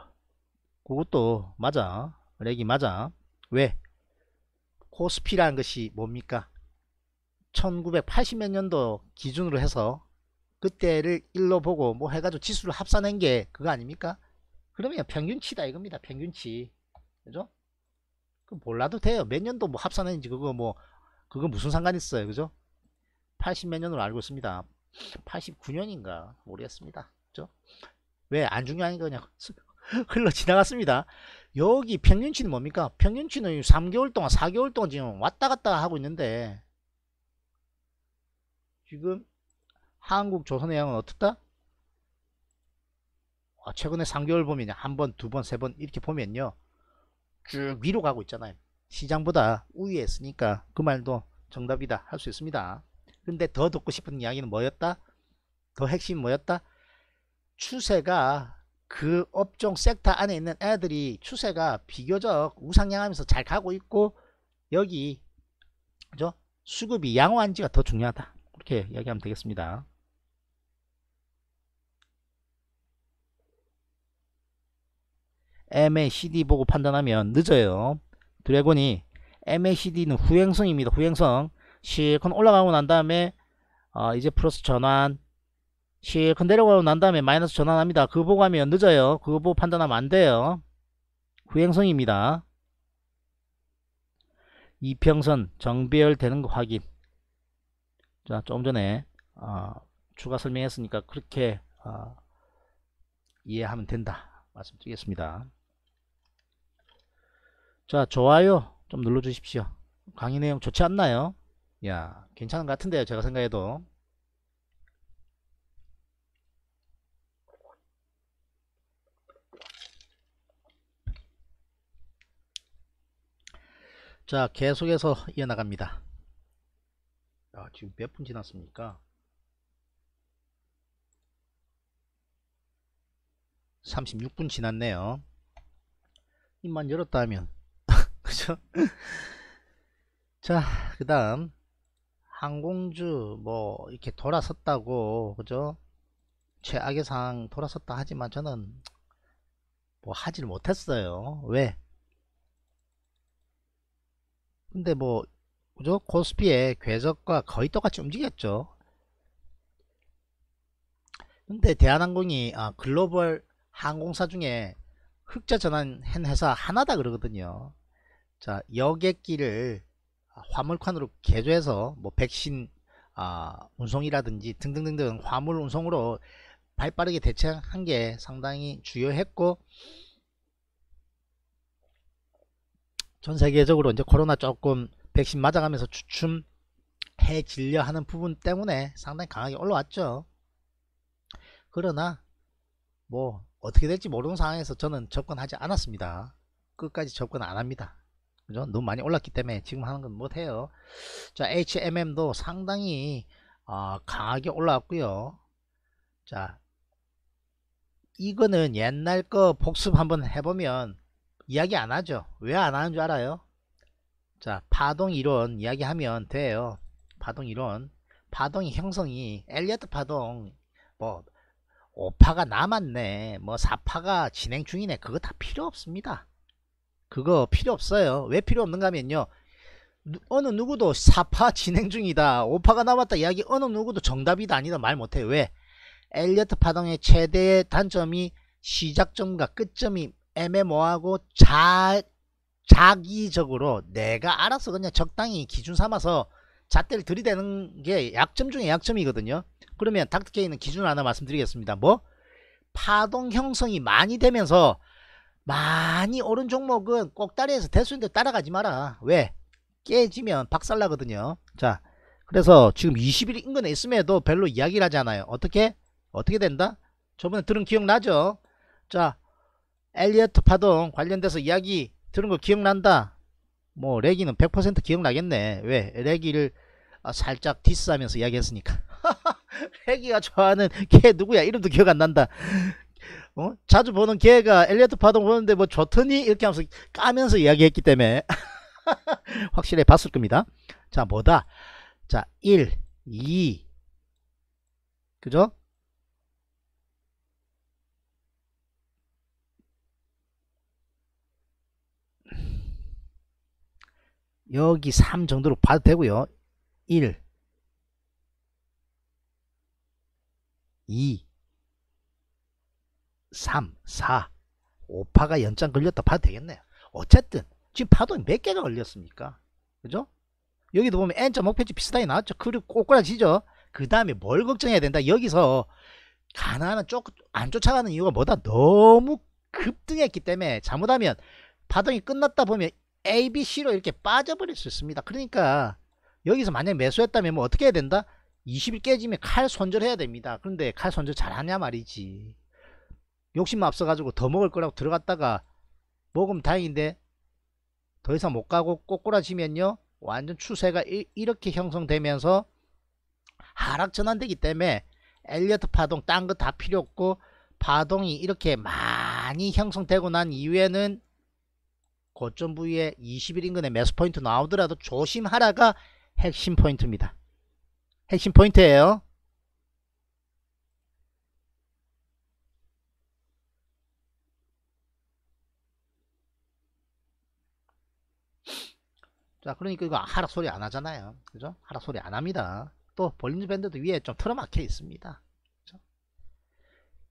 그것도 맞아 렉이 맞아 왜 코스피라는 것이 뭡니까 1980몇 년도 기준으로 해서 그때를 1로 보고 뭐 해가지고 지수를 합산한 게 그거 아닙니까? 그러면 평균치다 이겁니다. 평균치. 그죠? 그 몰라도 돼요. 몇 년도 뭐 합산했는지 그거 뭐 그거 무슨 상관 있어요. 그죠? 80 몇 년으로 알고 있습니다. 89년인가 모르겠습니다. 그죠? 왜안 중요하니까 그냥 흘러 지나갔습니다. 여기 평균치는 뭡니까? 평균치는 3개월 동안 4개월 동안 지금 왔다 갔다 하고 있는데 지금 한국 조선의양은 어떻다? 아, 최근에 3개월 보면 한 번, 두 번, 세 번 이렇게 보면요. 쭉 위로 가고 있잖아요. 시장보다 우위에 있으니까 그 말도 정답이다 할 수 있습니다. 근데 더 듣고 싶은 이야기는 뭐였다? 더 핵심 뭐였다? 추세가 그 업종 섹터 안에 있는 애들이 추세가 비교적 우상향하면서 잘 가고 있고 여기 그죠? 수급이 양호한지가 더 중요하다. 이렇게 이야기하면 되겠습니다. MACD 보고 판단하면 늦어요. 드래곤이 MACD는 후행성입니다. 후행성. 실컷 올라가고 난 다음에 어, 이제 플러스 전환 실컷 내려가고 난 다음에 마이너스 전환합니다. 그거 보고 하면 늦어요. 그거 보고 판단하면 안 돼요. 후행성입니다. 이평선 정배열 되는 거 확인 자 조금 전에 어, 추가 설명했으니까 그렇게 어, 이해하면 된다 말씀드리겠습니다. 자 좋아요 좀 눌러주십시오 강의 내용 좋지 않나요? 야 괜찮은 것 같은데요 제가 생각해도 자 계속해서 이어나갑니다 아, 지금 몇 분 지났습니까 36분 지났네요 입만 열었다 하면 그죠? 자, 그 다음. 항공주, 뭐, 이렇게 돌아섰다고, 그죠? 최악의 상황 돌아섰다 하지만 저는 뭐 하질 못했어요. 왜? 근데 뭐, 그죠? 코스피의 궤적과 거의 똑같이 움직였죠. 근데 대한항공이 아, 글로벌 항공사 중에 흑자 전환한 회사 하나다 그러거든요. 자 여객기를 아, 화물칸으로 개조해서 뭐 백신 아, 운송이라든지 등등등등 화물 운송으로 발빠르게 대체한 게 상당히 주요했고 전 세계적으로 이제 코로나 조금 백신 맞아가면서 주춤해질려 하는 부분 때문에 상당히 강하게 올라왔죠. 그러나 뭐 어떻게 될지 모르는 상황에서 저는 접근하지 않았습니다. 끝까지 접근 안 합니다. 그죠? 너무 많이 올랐기 때문에 지금 하는 건 못해요. 자, HMM도 상당히 어, 강하게 올라왔고요. 자, 이거는 옛날 거 복습 한번 해보면 이야기 안 하죠. 왜 안 하는 줄 알아요? 자, 파동 이론 이야기하면 돼요. 파동 이론. 파동 형성이 엘리어트 파동 뭐 5파가 남았네 뭐 4파가 진행 중이네 그거 다 필요 없습니다 그거 필요 없어요 왜 필요 없는가 하면요 어느 누구도 4파 진행 중이다 5파가 남았다 이야기 어느 누구도 정답이다 아니다 말 못해 요왜 엘리어트 파동의 최대의 단점이 시작점과 끝점이 애매모호하고 자, 자기적으로 내가 알아서 그냥 적당히 기준 삼아서 잣대를 들이대는 게 약점 중에 약점이거든요 그러면 닥터케이는 기준 을 하나 말씀드리겠습니다 뭐 파동 형성이 많이 되면서 많이 오른 종목은 꼭다리에서 대수인데 따라가지 마라 왜 깨지면 박살나거든요 자 그래서 지금 20일 인근에 있음에도 별로 이야기를 하잖아요 어떻게 어떻게 된다 저번에 들은 기억나죠 자 엘리어트 파동 관련돼서 이야기 들은 거 기억난다 뭐 레기는 100% 기억나겠네 왜 레기를 아, 살짝 디스하면서 이야기했으니까 레기가 좋아하는 걔 누구야 이름도 기억 안 난다 어? 자주 보는 개가 엘리어트 파동 보는데 뭐 좋더니 이렇게 하면서 까면서 이야기했기 때문에 확실히 봤을 겁니다. 자 뭐다? 자 1, 2 그죠? 여기 3 정도로 봐도 되고요. 1 2 3, 4, 5파가 연장 걸렸다 봐도 되겠네요. 어쨌든 지금 파동이 몇 개가 걸렸습니까? 그죠? 여기도 보면 N자 목표치 비슷하게 나왔죠. 그리고 꼬꾸라지죠. 그 다음에 뭘 걱정해야 된다. 여기서 가나는 쫓안 쫓아가는 이유가 뭐다? 너무 급등했기 때문에 잘못하면 파동이 끝났다 보면 A, B, C로 이렇게 빠져버릴 수 있습니다. 그러니까 여기서 만약 매수했다면 뭐 어떻게 해야 된다? 20일 깨지면 칼 손절해야 됩니다. 그런데 칼 손절 잘하냐 말이지. 욕심 앞서가지고 더 먹을 거라고 들어갔다가 먹으면 다행인데 더 이상 못 가고 꼬꾸라지면요 완전 추세가 이, 렇게 형성되면서 하락 전환되기 때문에 엘리어트 파동 딴 거 다 필요 없고 파동이 이렇게 많이 형성되고 난 이후에는 고점 부위에 20일 인근에 매수 포인트 나오더라도 조심하라가 핵심 포인트입니다. 핵심 포인트예요. 자 그러니까 이거 하락 소리 안 하잖아요 그죠 하락 소리 안 합니다 또 볼린저 밴드도 위에 좀 틀어막혀 있습니다 그죠?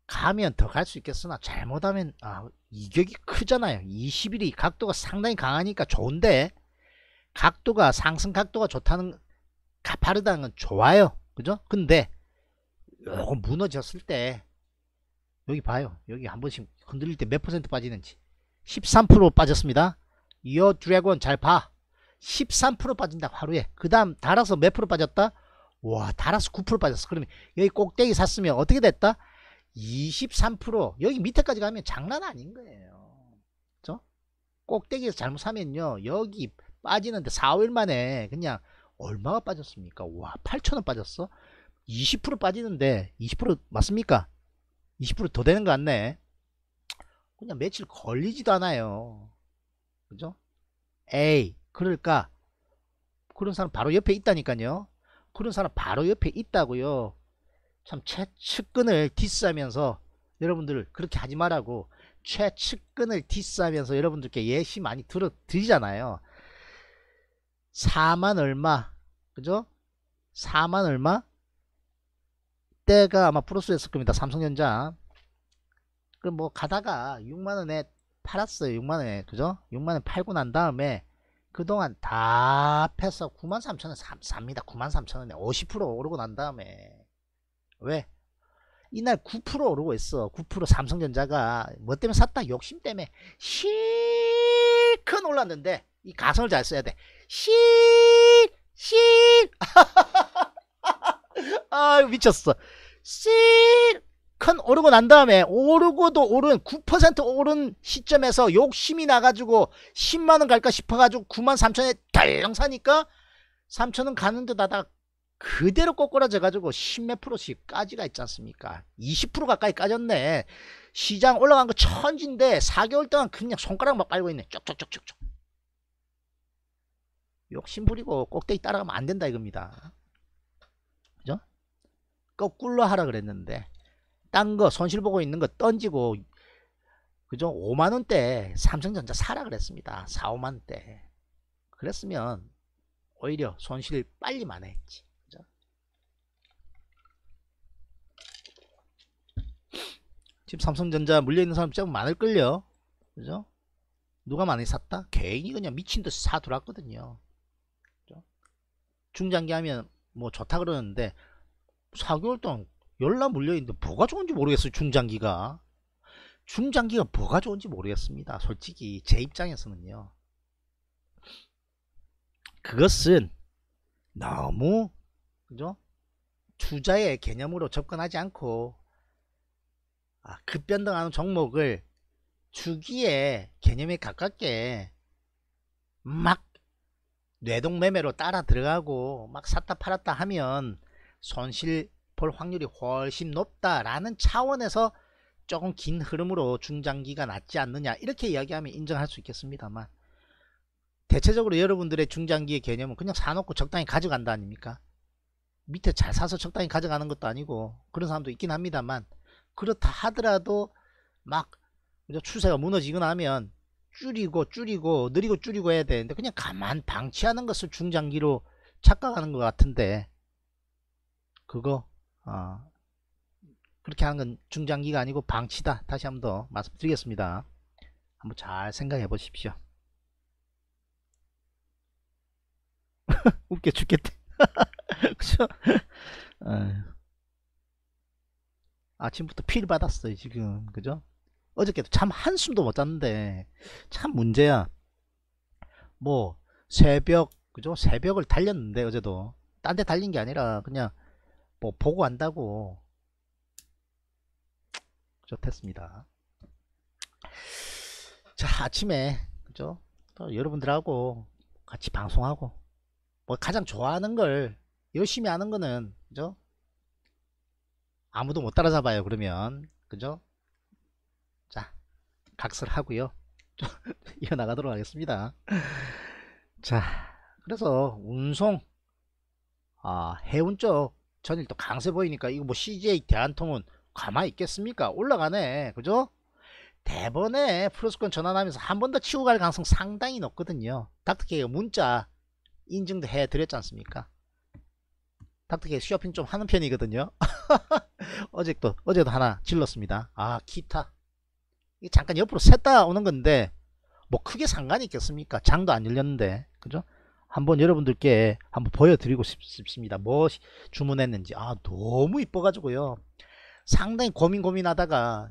가면 더 갈 수 있겠으나 잘못하면 아 이격이 크잖아요 2 0일이 각도가 상당히 강하니까 좋은데 각도가 상승 각도가 좋다는 가파르다는 건 좋아요 그죠 근데 요거 무너졌을 때 여기 봐요 여기 한 번씩 흔들릴 때 몇 퍼센트 빠지는지 13% 빠졌습니다 이어 드래곤 잘봐 13% 빠진다 하루에 그 다음 달아서 몇 프로 빠졌다 와 달아서 9% 빠졌어 그러면 여기 꼭대기 샀으면 어떻게 됐다 23% 여기 밑에까지 가면 장난 아닌 거예요 그죠 꼭대기에서 잘못 사면요 여기 빠지는데 4월 만에 그냥 얼마가 빠졌습니까 와 8천원 빠졌어 20% 빠지는데 20% 맞습니까 20%더 되는 거 같네 그냥 며칠 걸리지도 않아요 그죠 에이 그럴까? 그런 사람 바로 옆에 있다니까요. 그런 사람 바로 옆에 있다고요. 참 최측근을 디스하면서 여러분들 그렇게 하지 말라고 최측근을 디스하면서 여러분들께 예시 많이 들어 드리잖아요. 4만 얼마 그죠? 4만 얼마 때가 아마 플러스였을 겁니다. 삼성전자 그럼 뭐 가다가 6만원에 팔았어요. 6만원에 그죠? 6만원 팔고 난 다음에 그동안 다 패서 93,000원 삽니다. 93,000원에 50% 오르고 난 다음에 왜? 이날 9% 오르고 있어. 9% 삼성전자가 뭐 때문에 샀다? 욕심 때문에 실컷 올랐는데 이 가성을 잘 써야 돼. 실! 실! 아 미쳤어. 실! 큰 오르고 난 다음에 오르고도 오른 9% 오른 시점에서 욕심이 나가지고 10만원 갈까 싶어가지고 9만 3천에 덜렁 사니까 3천원 가는 듯 하다 그대로 꼬꾸라져가지고 10몇 프로씩 까지가 있지 않습니까 20% 가까이 까졌네 시장 올라간 거 천진데 4개월 동안 그냥 손가락 막 빨고 있네 쪽쪽쪽쪽쪽 욕심 부리고 꼭대기 따라가면 안 된다 이겁니다 그죠? 거꾸로 하라 그랬는데 딴거 손실 보고 있는 거 던지고 그죠? 5만 원대 삼성전자 사라 그랬습니다. 4, 5만 원대. 그랬으면 오히려 손실 빨리 만회했지. 그죠? 지금 삼성전자 물려있는 사람 좀 많을걸요. 그죠? 누가 많이 샀다? 개인이 그냥 미친듯이 사들어왔거든요. 그죠? 중장기 하면 뭐 좋다 그러는데 4개월 동안 열나 물려있는데 뭐가 좋은지 모르겠어요 중장기가 중장기가 뭐가 좋은지 모르겠습니다 솔직히 제 입장에서는요 그것은 너무 그죠 투자의 개념으로 접근하지 않고 아, 급변동하는 종목을 주기에 개념에 가깝게 막 뇌동매매로 따라 들어가고 막 샀다 팔았다 하면 손실 볼 확률이 훨씬 높다라는 차원에서 조금 긴 흐름으로 중장기가 낫지 않느냐 이렇게 이야기하면 인정할 수 있겠습니다만 대체적으로 여러분들의 중장기의 개념은 그냥 사놓고 적당히 가져간다 아닙니까 밑에 잘 사서 적당히 가져가는 것도 아니고 그런 사람도 있긴 합니다만 그렇다 하더라도 막 추세가 무너지거나 하면 줄이고 줄이고 느리고 줄이고 해야 되는데 그냥 가만 방치하는 것을 중장기로 착각하는 것 같은데 그거 어, 그렇게 하는 건 중장기가 아니고 방치다 다시 한번 더 말씀드리겠습니다 한번 잘 생각해 보십시오 웃겨 죽겠다 그쵸 어. 아침부터 피를 받았어요 지금 그죠 어저께도 참 한숨도 못 잤는데 참 문제야 뭐 새벽 그죠 새벽을 달렸는데 어제도 딴 데 달린 게 아니라 그냥 뭐 보고 안다고 좋겠습니다. 자 아침에 그죠? 여러분들하고 같이 방송하고 뭐 가장 좋아하는 걸 열심히 하는 거는 그죠? 아무도 못 따라잡아요 그러면 그죠? 자 각설하고요. 이어나가도록 하겠습니다. 자 그래서 운송 아 해운 쪽 전일 또 강세 보이니까 이거 뭐 CJ 대한통운 가만히 있겠습니까? 올라가네. 그죠? 대번에 플러스권 전환하면서 한 번 더 치고 갈 가능성 상당히 높거든요. 닥터케이가 문자 인증도 해드렸지 않습니까? 닥터케이 쇼핑 좀 하는 편이거든요. 어제도, 어제도 하나 질렀습니다. 아, 기타. 이게 잠깐 옆으로 샜다 오는 건데, 뭐 크게 상관이 있겠습니까? 장도 안 열렸는데. 그죠? 한번 여러분들께 한번 보여드리고 싶, 습니다뭐 주문했는지 아 너무 이뻐 가지고요 상당히 고민 고민하다가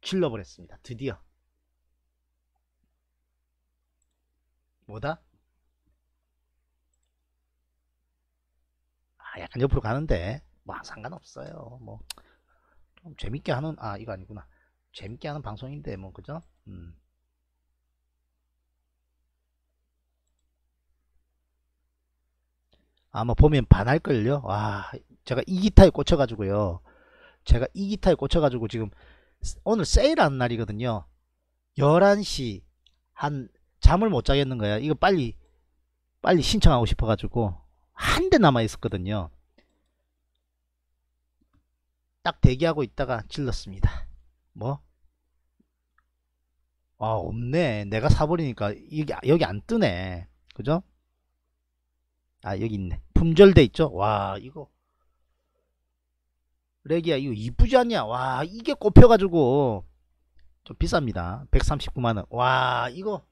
질러버렸습니다 드디어 뭐다? 아 약간 옆으로 가는데 뭐 상관없어요 뭐 좀 재밌게 하는 아 이거 아니구나 재밌게 하는 방송인데 뭐 그죠? 음. 아마 보면 반할걸요 와 제가 이 기타에 꽂혀가지고요 제가 이 기타에 꽂혀가지고 지금 오늘 세일하는 날이거든요 11시 한 잠을 못 자겠는 거야 이거 빨리 빨리 신청하고 싶어가지고 한 대 남아 있었거든요 딱 대기하고 있다가 질렀습니다 뭐? 아 없네 내가 사버리니까 이게 여기 안 뜨네 그죠? 아 여기 있네 품절돼 있죠 와 이거 레기야 이거 이쁘지 않냐 와 이게 꼽혀가지고 좀 비쌉니다 139만원 와 이거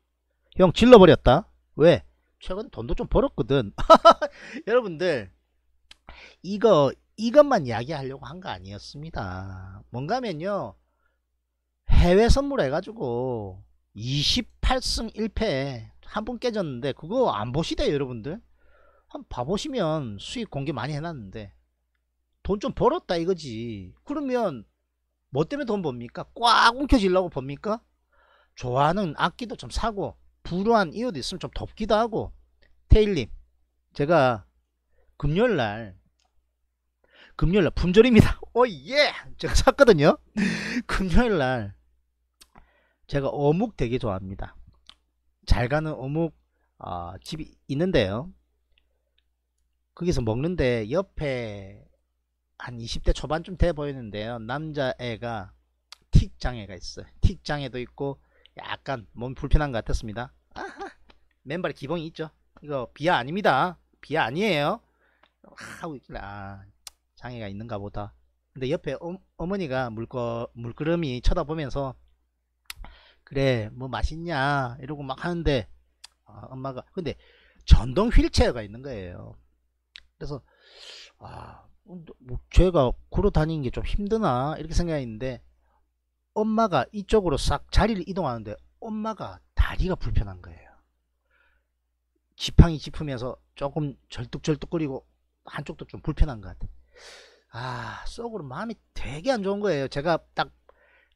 형 질러버렸다 왜 최근 돈도 좀 벌었거든 여러분들 이거 이것만 이야기하려고 한 거 아니었습니다 뭔가면요 해외 선물해가지고 28승 1패 한 번 깨졌는데 그거 안 보시대 여러분들 한번 봐보시면 수익 공개 많이 해놨는데 돈 좀 벌었다 이거지 그러면 뭐 때문에 돈 법니까? 꽉 움켜질라고 법니까? 좋아하는 악기도 좀 사고 불우한 이웃도 있으면 좀 덥기도 하고 테일님 제가 금요일날 금요일날 품절입니다 오예 제가 샀거든요 금요일날 제가 어묵 되게 좋아합니다 잘 가는 어묵 어, 집이 있는데요 거기서 먹는데 옆에 한 20대 초반쯤 돼 보이는데요. 남자애가 틱 장애가 있어요. 틱 장애도 있고 약간 몸 불편한 것 같았습니다. 아하, 맨발에 기봉이 있죠. 이거 비하 아닙니다. 비하 아니에요. 하고 있길래 아, 장애가 있는가 보다. 근데 옆에 어, 머니가 물거, 물끄러미 쳐다보면서 그래 뭐 맛있냐 이러고 막 하는데 아, 엄마가 근데 전동 휠체어가 있는 거예요. 그래서 아뭐 제가 구로 다니는 게 좀 힘드나 이렇게 생각했는데 엄마가 이쪽으로 싹 자리를 이동하는데 엄마가 다리가 불편한 거예요. 지팡이 짚으면서 조금 절뚝절뚝거리고 한쪽도 좀 불편한 것 같아요. 아 속으로 마음이 되게 안 좋은 거예요. 제가 딱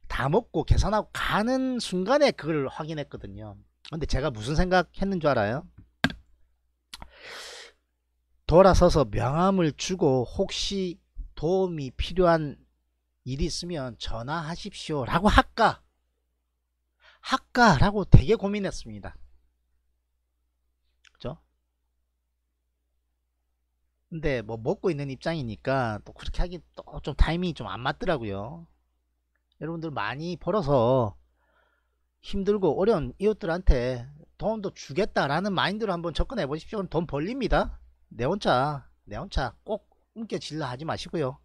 다 먹고 계산하고 가는 순간에 그걸 확인했거든요. 근데 제가 무슨 생각했는 줄 알아요? 돌아서서 명함을 주고 혹시 도움이 필요한 일이 있으면 전화하십시오 라고 할까 할까 라고 되게 고민했습니다 그죠 근데 뭐 먹고 있는 입장이니까 또 그렇게 하기 또좀 타이밍이 좀 안 맞더라고요 여러분들 많이 벌어서 힘들고 어려운 이웃들한테 도움도 주겠다라는 마인드로 한번 접근해 보십시오 그럼 돈 벌립니다 내 혼자 내 혼자 꼭 움켜질라 하지 마시고요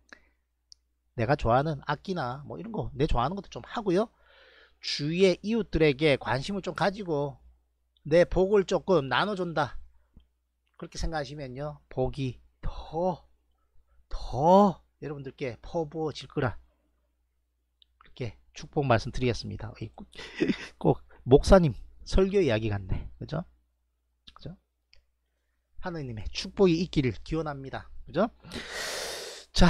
내가 좋아하는 악기나 뭐 이런 거내 좋아하는 것도 좀 하고요 주위의 이웃들에게 관심을 좀 가지고 내 복을 조금 나눠준다 그렇게 생각하시면요 복이 더더 더 여러분들께 퍼부어질 거라 이렇게 축복 말씀드리겠습니다 꼭 목사님 설교 이야기 같네 그죠 하느님의 축복이 있기를 기원합니다. 그죠? 자,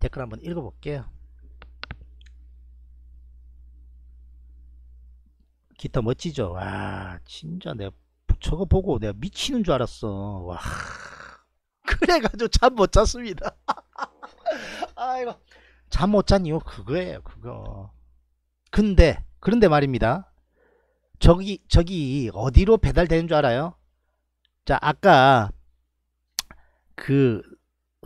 댓글 한번 읽어볼게요. 기타 멋지죠? 와, 진짜 내가 저거 보고 내가 미치는 줄 알았어. 와, 그래가지고 잠 못 잤습니다. 아이고, 잠못잔 이유 그거예요, 그거. 근데, 그런데 말입니다. 저기, 저기 어디로 배달되는 줄 알아요? 자 아까 그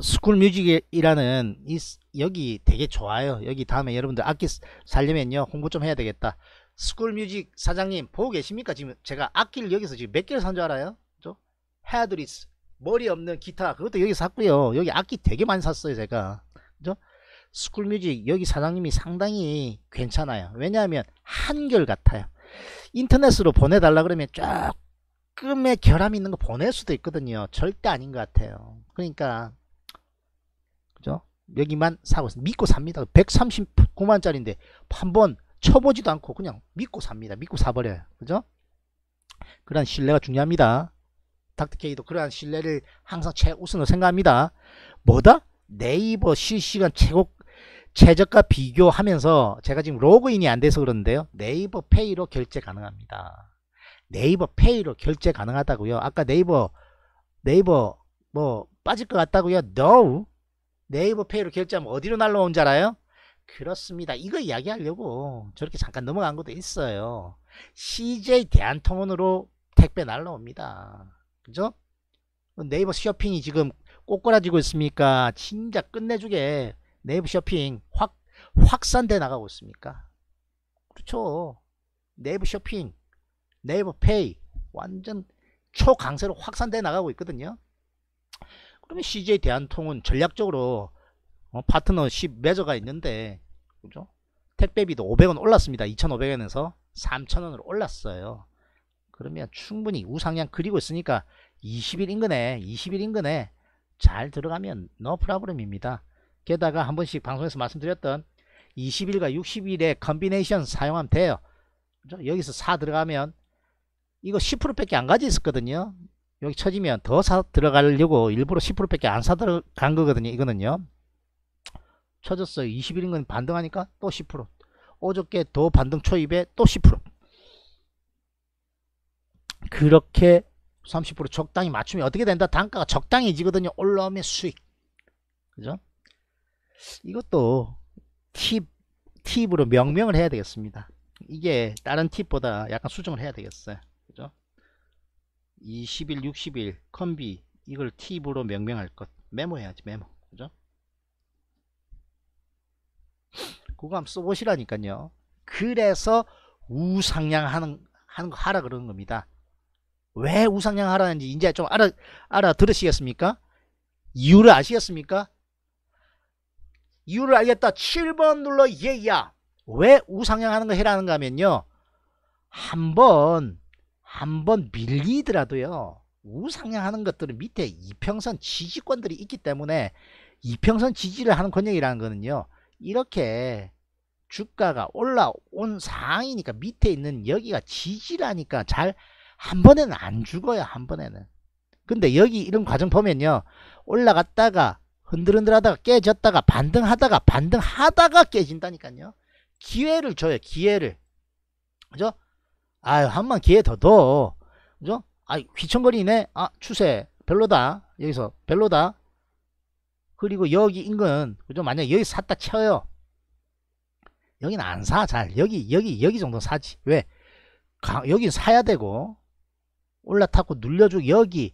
스쿨 뮤직이라는 이 여기 되게 좋아요 여기 다음에 여러분들 악기 살려면요 홍보 좀 해야 되겠다 스쿨 뮤직 사장님 보고 계십니까 지금 제가 악기를 여기서 지금 몇 개를 산 줄 알아요 저 헤드리스 머리 없는 기타 그것도 여기 샀고요 여기 악기 되게 많이 샀어요 제가 그죠 스쿨 뮤직 여기 사장님이 상당히 괜찮아요 왜냐하면 한결 같아요 인터넷으로 보내달라 그러면 쫙 조금의 결함이 있는 거 보낼 수도 있거든요. 절대 아닌 것 같아요. 그러니까 그죠? 여기만 사고 있습니다. 믿고 삽니다. 139만짜리인데 한 번 쳐보지도 않고 그냥 믿고 삽니다. 믿고 사버려요. 그죠? 그러한 신뢰가 중요합니다. 닥터케이도 그러한 신뢰를 항상 최우선으로 생각합니다. 뭐다? 네이버 실시간 최고 최저가 비교하면서 제가 지금 로그인이 안 돼서 그러는데요. 네이버 페이로 결제 가능합니다. 네이버 페이로 결제 가능하다고요 아까 네이버 네이버 뭐 빠질 것 같다고요 no 네이버 페이로 결제하면 어디로 날라온 줄 알아요 그렇습니다 이거 이야기하려고 저렇게 잠깐 넘어간 것도 있어요 CJ 대한통운으로 택배 날라옵니다 그죠 네이버 쇼핑이 지금 꼬꾸라지고 있습니까 진짜 끝내주게 네이버 쇼핑 확 확산돼 나가고 있습니까 그렇죠 네이버 쇼핑 네이버 페이 완전 초강세로 확산돼 나가고 있거든요 그러면 CJ 대한통운 전략적으로 어, 파트너십 매저가 있는데 그죠? 택배비도 500원 올랐습니다 2500원에서 3000원으로 올랐어요 그러면 충분히 우상향 그리고 있으니까 20일 인근에 20일 인근에 잘 들어가면 너 프라브름입니다 게다가 한 번씩 방송에서 말씀드렸던 20일과 60일의 컨비네이션 사용하면 돼요 그죠? 여기서 4 들어가면 이거 10%밖에 안 가지 있었거든요. 여기 쳐지면 더 사 들어가려고 일부러 10%밖에 안사 들어간 거거든요. 이거는요. 쳐졌어요. 21인 건 반등하니까 또 10%. 어저께 더 반등 초입에 또 10%. 그렇게 30% 적당히 맞추면 어떻게 된다? 단가가 적당히 지거든요. 올라오면 수익. 그죠? 이것도 팁, 팁으로 명명을 해야 되겠습니다. 이게 다른 팁보다 약간 수정을 해야 되겠어요. 20일, 60일, 컨비 이걸 팁으로 명명할 것 메모해야지 메모 그죠? 그거 한번 써보시라니까요 그래서 우상향하는 하는 거 하라 그러는 겁니다 왜 우상향하라는지 이제 좀 알아, 알아들으시겠습니까? 이유를 아시겠습니까? 이유를 알겠다 7번 눌러 예야 왜 우상향하는 거 해라는가 하면요 한번 한번 밀리더라도요 우상향하는 것들은 밑에 이평선 지지권들이 있기 때문에 이평선 지지를 하는 권역이라는 거는요 이렇게 주가가 올라온 상황이니까 밑에 있는 여기가 지지라니까 잘 한 번에는 안 죽어요 한 번에는 근데 여기 이런 과정 보면요 올라갔다가 흔들흔들 하다가 깨졌다가 반등하다가 반등하다가 깨진다니까요 기회를 줘요 기회를 그죠 아유 한번 기회 더 둬. 그죠? 아귀청거리네아 추세 별로다. 여기서 별로다. 그리고 여기 인근 그죠? 만약 여기 샀다 쳐요. 여기는 안 사 잘. 여기 여기 여기 정도 사지. 왜? 여기 사야 되고 올라타고 눌려주고 여기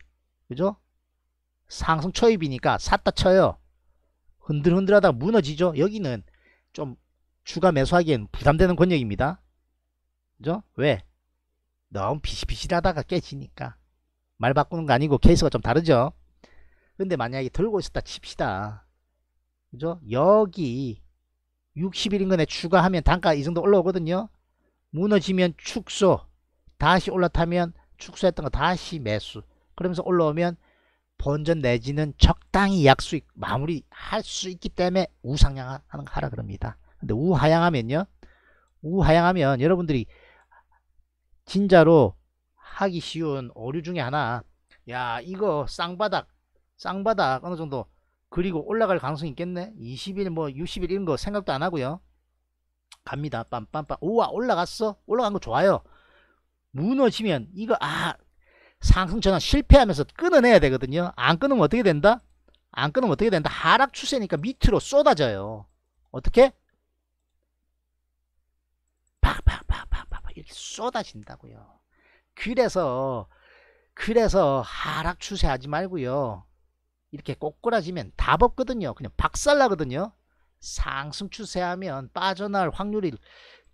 그죠? 상승 초입이니까 샀다 쳐요. 흔들흔들하다 무너지죠. 여기는 좀 추가 매수하기엔 부담되는 권역입니다. 그죠? 왜? 너무 비실비실하다가 깨지니까 말 바꾸는 거 아니고 케이스가 좀 다르죠 근데 만약에 들고 있었다 칩시다 그죠 여기 60일인근에 추가하면 단가 이 정도 올라오거든요 무너지면 축소 다시 올라타면 축소했던 거 다시 매수 그러면서 올라오면 본전 내지는 적당히 약수익 마무리 할 수 있기 때문에 우상향하는 거 하라 그럽니다 근데 우하향하면요 우하향하면 여러분들이 진짜로 하기 쉬운 오류 중에 하나 야 이거 쌍바닥 쌍바닥 어느 정도 그리고 올라갈 가능성이 있겠네 20일 뭐 60일 이런 거 생각도 안 하고요 갑니다 빰빰빰 우와 올라갔어 올라간 거 좋아요 무너지면 이거 아 상승 전환 실패하면서 끊어내야 되거든요 안 끊으면 어떻게 된다 안 끊으면 어떻게 된다 하락 추세니까 밑으로 쏟아져요 어떻게 팍팍팍팍 막 쏟아진다고요. 그래서 그래서 하락 추세 하지 말고요. 이렇게 꼬꾸라지면 답 없거든요. 그냥 박살나거든요. 상승 추세하면 빠져날 확률이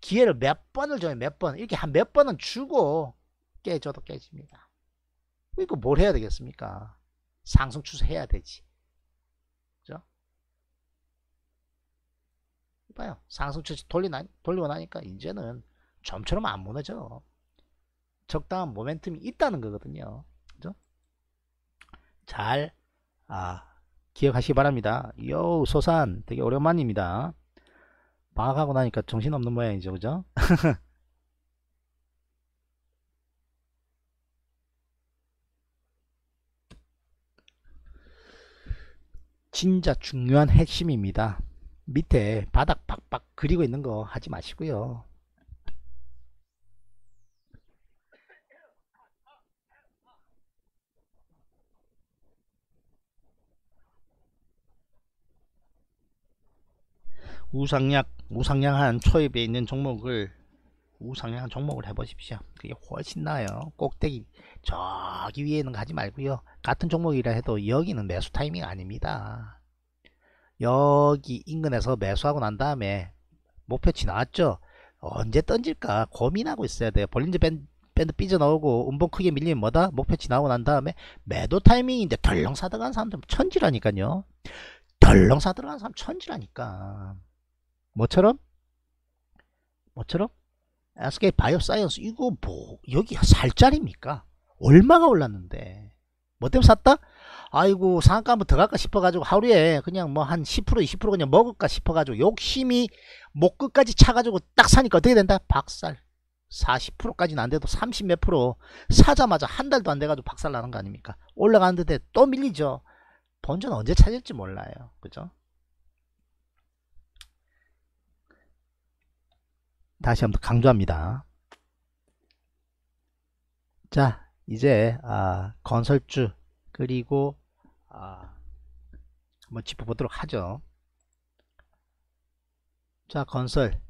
기회를 몇 번을 줘요. 몇 번. 이렇게 한 몇 번은 주고 깨져도 깨집니다. 이거 뭘 해야 되겠습니까? 상승 추세 해야 되지. 그죠? 봐요. 상승 추세 돌리나, 돌리고 나니까 이제는 좀처럼 안 무너져. 적당한 모멘텀이 있다는 거거든요. 그죠? 잘, 아, 기억하시기 바랍니다. 요, 소산. 되게 오랜만입니다. 방학하고 나니까 정신없는 모양이죠. 그죠? 진짜 중요한 핵심입니다. 밑에 바닥 박박 그리고 있는 거 하지 마시고요. 우상향, 우상향한 초입에 있는 종목을 우상향한 종목을 해보십시오. 그게 훨씬 나아요. 꼭대기 저기 위에는 있거하지 말고요. 같은 종목이라 해도 여기는 매수 타이밍 아닙니다. 여기 인근에서 매수하고 난 다음에 목표치 나왔죠? 언제 던질까 고민하고 있어야 돼요. 볼린저 밴, 밴드 삐져나오고 음봉 크게 밀리면 뭐다? 목표치 나오고 난 다음에 매도 타이밍인데 덜렁 사들어간 사람들 천지라니까요. 덜렁 사들어간 사람 천지라니까. 뭐처럼? 뭐처럼? SK 바이오사이언스 이거 뭐 여기 살 자리입니까? 얼마가 올랐는데 뭐 때문에 샀다? 아이고 상한가 한번 더 갈까 싶어가지고 하루에 그냥 뭐 한 10% 20% 그냥 먹을까 싶어가지고 욕심이 목 끝까지 차가지고 딱 사니까 어떻게 된다? 박살 40%까지는 안돼도 30 몇 프로 사자마자 한 달도 안 돼가지고 박살 나는 거 아닙니까? 올라가는 데또 밀리죠. 본전 언제 찾을지 몰라요. 그죠? 다시 한번 강조합니다. 자 이제 아, 건설주 그리고 아, 한번 짚어보도록 하죠. 자 건설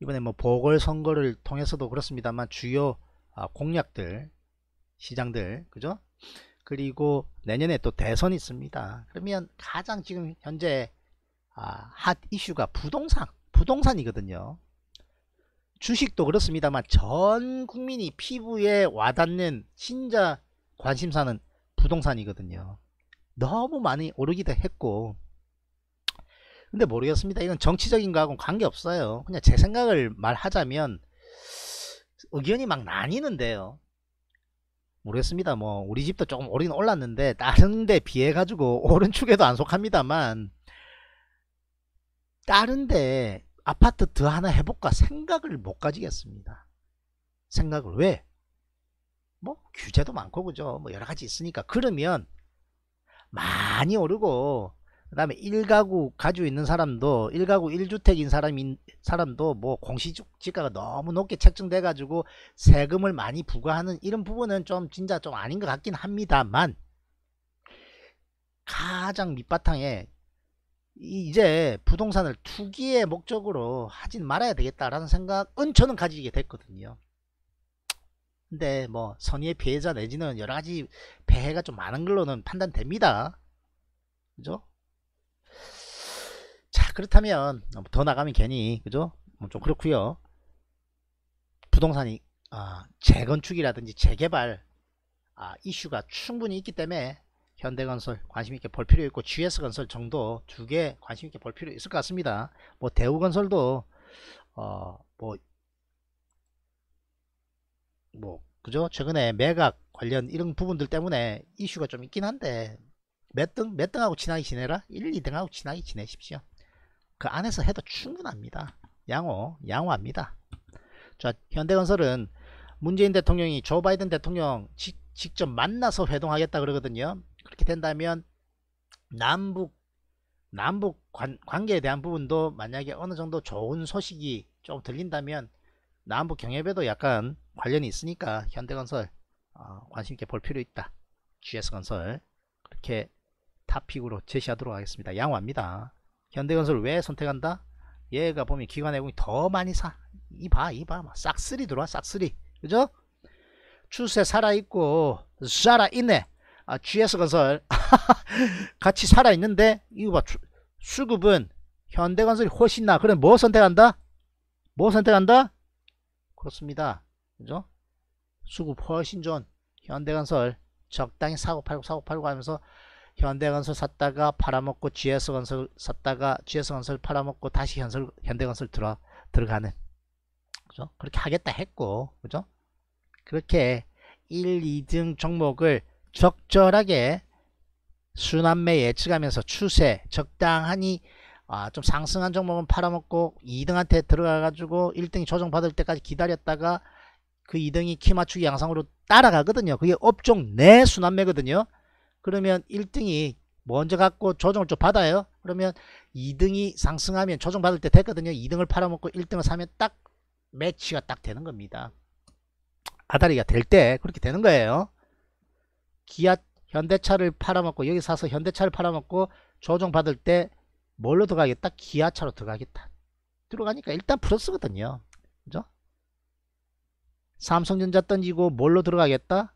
이번에 뭐 보궐선거를 통해서도 그렇습니다만 주요 아, 공약들 시장들 그죠? 그리고 내년에 또 대선이 있습니다. 그러면 가장 지금 현재 아, 핫 이슈가 부동산 부동산이거든요. 주식도 그렇습니다만 전 국민이 피부에 와닿는 진짜 관심사는 부동산이거든요. 너무 많이 오르기도 했고 근데 모르겠습니다. 이건 정치적인 거하고는 관계없어요. 그냥 제 생각을 말하자면 의견이 막 나뉘는데요. 모르겠습니다. 뭐 우리 집도 조금 오르긴 올랐는데 다른 데 비해 가지고 오른 축에도 안 속합니다만 다른 데 아파트 더 하나 해볼까 생각을 못 가지겠습니다. 생각을 왜? 뭐 규제도 많고 그죠. 뭐 여러 가지 있으니까 그러면 많이 오르고 그 다음에 1가구 가지고 있는 사람도 1가구 1주택인 사람인 사람도 뭐 공시지가가 너무 높게 책정돼 가지고 세금을 많이 부과하는 이런 부분은 좀 진짜 좀 아닌 것 같긴 합니다만 가장 밑바탕에 이제 부동산을 투기의 목적으로 하진 말아야 되겠다라는 생각은 저는 가지게 됐거든요. 근데 뭐 선의의 피해자 내지는 여러 가지 배해가 좀 많은 걸로는 판단됩니다. 그죠? 자 그렇다면 더 나가면 괜히 그죠? 어, 좀 그렇고요. 부동산이 어, 재건축이라든지 재개발 아, 이슈가 충분히 있기 때문에 현대건설 관심있게 볼 필요 있고 GS건설 정도 두 개 관심있게 볼 필요 있을 것 같습니다 뭐 대우건설도 어 뭐 뭐 그죠 최근에 매각 관련 이런 부분들 때문에 이슈가 좀 있긴 한데 몇등몇 등하고 친하게 지내라 1, 2등하고 친하게 지내십시오 그 안에서 해도 충분합니다 양호 양호합니다 자 현대건설은 문재인 대통령이 조 바이든 대통령 직, 직접 만나서 회동하겠다 그러거든요 그렇게 된다면 남북 남북 관, 관계에 대한 부분도 만약에 어느 정도 좋은 소식이 좀 들린다면 남북 경협에도 약간 관련이 있으니까 현대건설 어, 관심있게 볼 필요 있다 GS건설 그렇게 탑픽으로 제시하도록 하겠습니다 양호합니다 현대건설 왜 선택한다 얘가 보면 기관해공이 더 많이 사 이봐 이봐 싹쓸이 들어와 싹쓸이 그죠 추세 살아있고 살아있네 아, GS건설 같이 살아있는데 이거 봐 주, 수급은 현대건설이 훨씬 나 그럼 뭐 선택한다? 뭐 선택한다? 그렇습니다 그죠? 수급 훨씬 좋은 현대건설 적당히 사고 팔고 사고 팔고 하면서 현대건설 샀다가 팔아먹고 GS건설 샀다가 GS건설 팔아먹고 다시 현설, 현대건설 들어, 들어가는 그죠? 그렇게 하겠다 했고 그죠? 그렇게 1, 2등 종목을 적절하게 순환매 예측하면서 추세 적당하니 아, 좀 상승한 종목은 팔아먹고 2등한테 들어가가지고 1등이 조정받을 때까지 기다렸다가 그 2등이 키 맞추기 양상으로 따라가거든요. 그게 업종 내 순환매거든요. 그러면 1등이 먼저 갖고 조정을 좀 받아요. 그러면 2등이 상승하면 조정받을 때 됐거든요. 2등을 팔아먹고 1등을 사면 딱 매치가 딱 되는 겁니다. 아다리가 될 때 그렇게 되는 거예요. 기아 현대차를 팔아먹고 여기 사서 현대차를 팔아먹고 조정받을 때 뭘로 들어가겠다? 기아차로 들어가겠다. 들어가니까 일단 플러스거든요. 그죠? 삼성전자 던지고 뭘로 들어가겠다?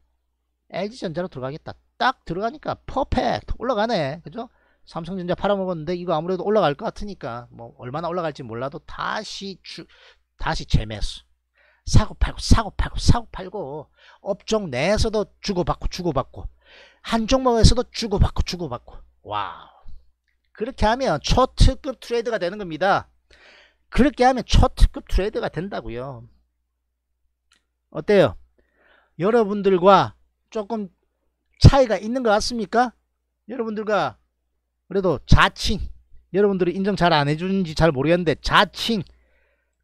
LG전자로 들어가겠다. 딱 들어가니까 퍼펙트 올라가네. 그죠? 삼성전자 팔아먹었는데 이거 아무래도 올라갈 것 같으니까 뭐 얼마나 올라갈지 몰라도 다시 주, 다시 재매수. 사고팔고 사고팔고 사고팔고 업종 내에서도 주고받고 주고받고 한 종목에서도 주고받고 주고받고 와 그렇게 하면 초특급 트레이드가 되는 겁니다 그렇게 하면 초특급 트레이드가 된다고요 어때요 여러분들과 조금 차이가 있는 것 같습니까 여러분들과 그래도 자칭 여러분들이 인정 잘 안 해주는지 잘 모르겠는데 자칭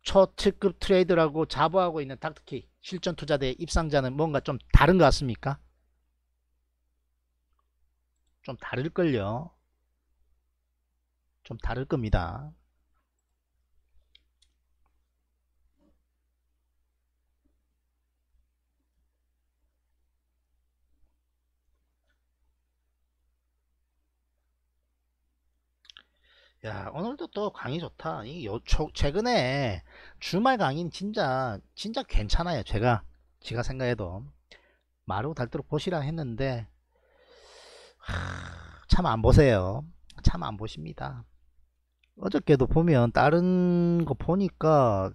초특급 트레이드라고 자부하고 있는 닥터키 실전 투자대 입상자는 뭔가 좀 다른 것 같습니까? 좀 다를걸요. 좀 다를 겁니다. 야 오늘도 또 강의 좋다 이 요, 최근에 주말 강의는 진짜 진짜 괜찮아요 제가 제가 생각해도 마루 달도록 보시라 했는데 참 안 보세요 참 안 보십니다 어저께도 보면 다른 거 보니까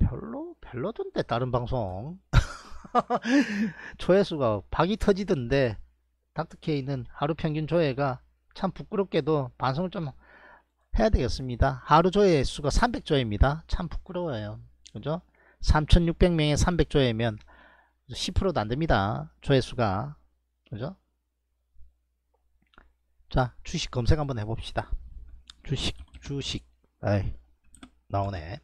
별로 별로던데 다른 방송 조회수가 박이 터지던데 닥터케이는 하루 평균 조회가 참 부끄럽게도 반성을좀 해야 되겠습니다. 하루 조회 수가 300조회입니다. 참 부끄러워요. 그죠? 3 6 0 0명의 300조회면 10%도 안됩니다. 조회수가. 그죠? 자 주식 검색 한번 해봅시다. 주식 주식 에이 나오네.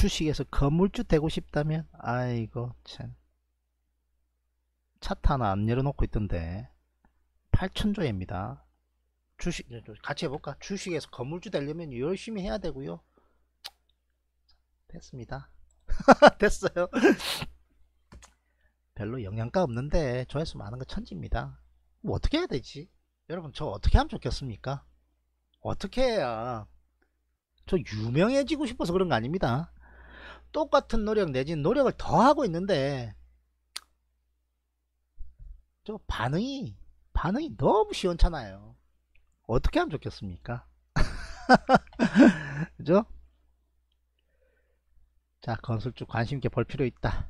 주식에서 건물주 되고 싶다면 아이고 참 차트 하나 안 열어놓고 있던데 8천조입니다 주식 네, 같이 해볼까 주식에서 건물주 되려면 열심히 해야 되고요 됐습니다 됐어요 별로 영양가 없는데 조회수 많은 거 천지입니다 뭐 어떻게 해야 되지 여러분 저 어떻게 하면 좋겠습니까 어떻게 해야 저 유명해지고 싶어서 그런 거 아닙니다 똑같은 노력 내진 노력을 더 하고 있는데 저 반응이 반응이 너무 시원찮아요 어떻게 하면 좋겠습니까 그죠 자건설주 관심있게 볼 필요 있다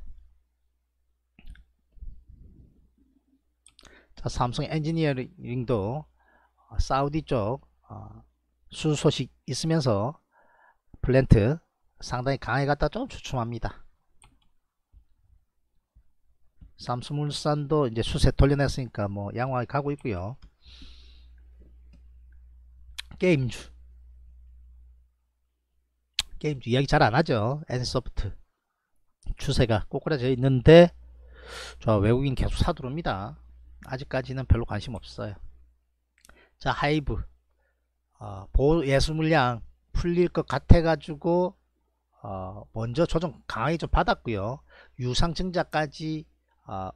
자 삼성 엔지니어링도 사우디 쪽 어, 수소식 있으면서 플랜트 상당히 강해 갔다좀 추춤합니다. 삼수물산도 이제 수세 돌려냈으니까 뭐 양호하게 가고 있고요. 게임주 게임주 이야기 잘 안하죠. 엔소프트 추세가 꼬꾸라져 있는데 저 외국인 계속 사들어옵니다. 아직까지는 별로 관심 없어요. 자 하이브 어, 보호 예술 물량 풀릴 것 같아 가지고 어, 먼저 조정 강하게 좀 받았고요 유상증자까지 어,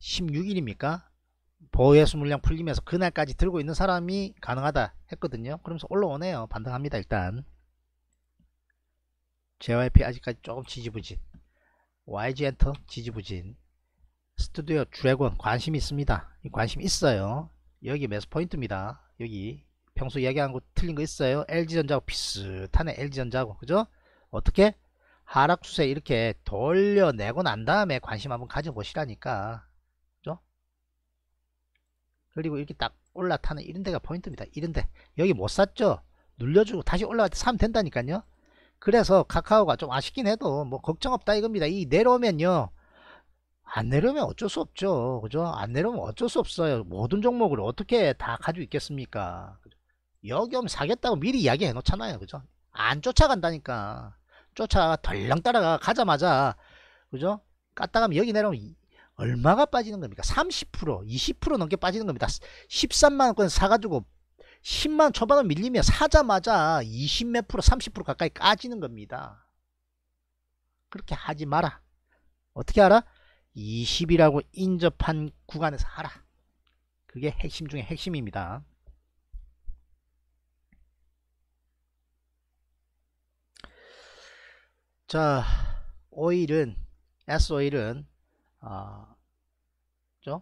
16일입니까 보유수 물량 풀리면서 그날까지 들고 있는 사람이 가능하다 했거든요 그러면서 올라오네요 반등합니다 일단 JYP 아직까지 조금 지지부진 YG 엔터 지지부진 스튜디오 드래곤 관심 있습니다 관심 있어요 여기 매수 포인트입니다 여기 평소 이야기한 거 틀린 거 있어요 LG전자하고 비슷하네 LG전자하고 그죠 어떻게 하락 추세 이렇게 돌려내고 난 다음에 관심 한번 가져보시라니까 그죠? 그리고 이렇게 딱 올라타는 이런 데가 포인트입니다 이런 데 여기 못 샀죠 눌려주고 다시 올라갈 때 사면 된다니까요 그래서 카카오가 좀 아쉽긴 해도 뭐 걱정 없다 이겁니다 이 내려오면요 안 내려오면 어쩔 수 없죠 그죠 안 내려오면 어쩔 수 없어요 모든 종목을 어떻게 다 가지고 있겠습니까 여기 오면 사겠다고 미리 이야기 해 놓잖아요 그죠 안 쫓아간다니까 쫓아 덜렁 따라가 가자마자 그죠? 깠다가면 여기 내려오면 얼마가 빠지는 겁니까? 30% 20% 넘게 빠지는 겁니다. 13만원권 사가지고 10만 초반으 밀리면 사자마자 20 몇 프로 30% 가까이 까지는 겁니다. 그렇게 하지 마라. 어떻게 알아? 20이라고 인접한 구간에서 하라. 그게 핵심 중에 핵심입니다. 자, 오일은 S 오일은 아, 죠?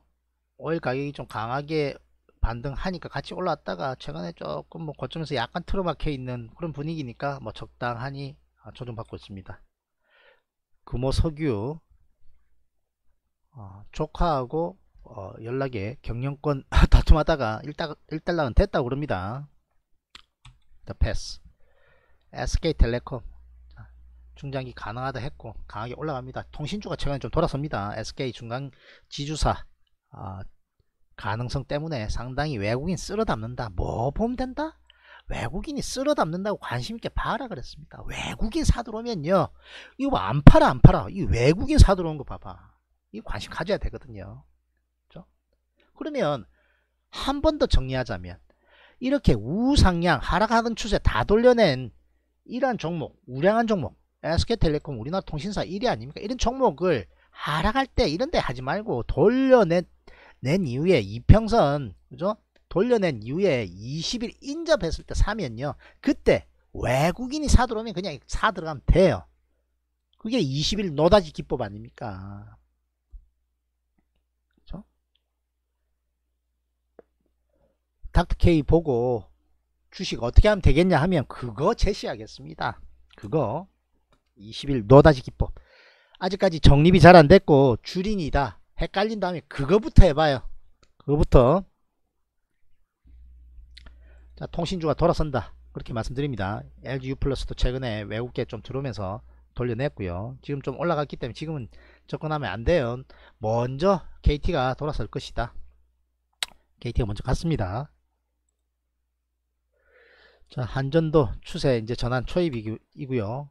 오일 가격이 좀 강하게 반등하니까 같이 올라왔다가 최근에 조금 뭐 고점에서 약간 틀어막혀 있는 그런 분위기니까 뭐 적당하니 아, 조정받고 있습니다. 금호 석유 어, 조카하고 어, 연락에 경영권 다툼하다가 1달러, 는 됐다고 그럽니다. 패스. E SK텔레콤 중장기 가능하다 했고 강하게 올라갑니다. 통신주가 최근에 좀 돌아섭니다. SK 중간 지주사 어, 가능성 때문에 상당히 외국인 쓸어 담는다. 뭐 보면 된다? 외국인이 쓸어 담는다고 관심있게 봐라 그랬습니다. 외국인 사들어오면요. 이거 안 팔아, 안 팔아. 이 외국인 사들어온 거 봐봐. 이 관심 가져야 되거든요. 그죠? 그러면 한 번 더 정리하자면 이렇게 우상향, 하락하던 추세 다 돌려낸 이러한 종목, 우량한 종목 SK텔레콤 우리나라 통신사 1위 아닙니까? 이런 종목을 하락할 때 이런 데 하지 말고 돌려낸 낸 이후에 이평선 그죠? 돌려낸 이후에 20일 인접했을 때 사면요. 그때 외국인이 사들어오면 그냥 사들어가면 돼요. 그게 20일 노다지 기법 아닙니까? 그죠? 닥터 K 보고 주식 어떻게 하면 되겠냐 하면 그거 제시하겠습니다. 그거 21넣어다지 기법 아직까지 정립이 잘 안됐고 줄인이다 헷갈린 다음에 그거부터 해봐요 그거부터 자, 통신주가 돌아선다 그렇게 말씀드립니다 LG U 플러스도 최근에 외국계 좀 들어오면서 돌려냈고요 지금 좀 올라갔기 때문에 지금은 접근하면 안돼요 먼저 KT가 돌아설 것이다 KT가 먼저 갔습니다 자 한전도 추세 이제 전환 초입이고요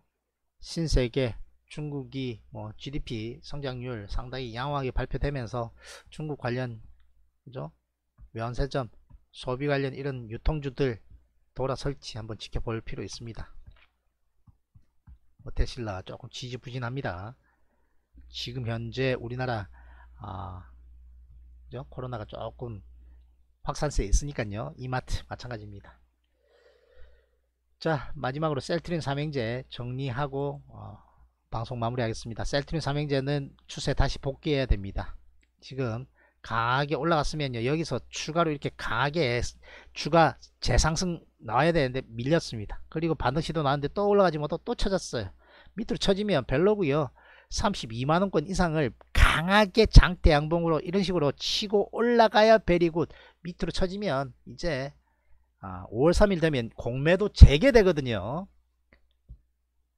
신세계 중국이 뭐 GDP 성장률 상당히 양호하게 발표되면서 중국 관련 그죠? 면세점 소비 관련 이런 유통주들 돌아설지 한번 지켜볼 필요 있습니다. 테실라 조금 지지부진합니다. 지금 현재 우리나라 아, 그죠? 코로나가 조금 확산세 있으니까요. 이마트 마찬가지입니다. 자 마지막으로 셀트린 삼행제 정리하고 어, 방송 마무리하겠습니다. 셀트린 삼행제는 추세 다시 복귀해야 됩니다. 지금 강하게 올라갔으면요. 여기서 추가로 이렇게 강하게 추가 재상승 나와야 되는데 밀렸습니다. 그리고 반등 시도 나왔는데 또 올라가지 못하고 또 쳐졌어요. 밑으로 쳐지면 별로고요. 32만원권 이상을 강하게 장대 양봉으로 이런 식으로 치고 올라가야 베리굿 밑으로 쳐지면 이제 아, 5월 3일 되면 공매도 재개되거든요.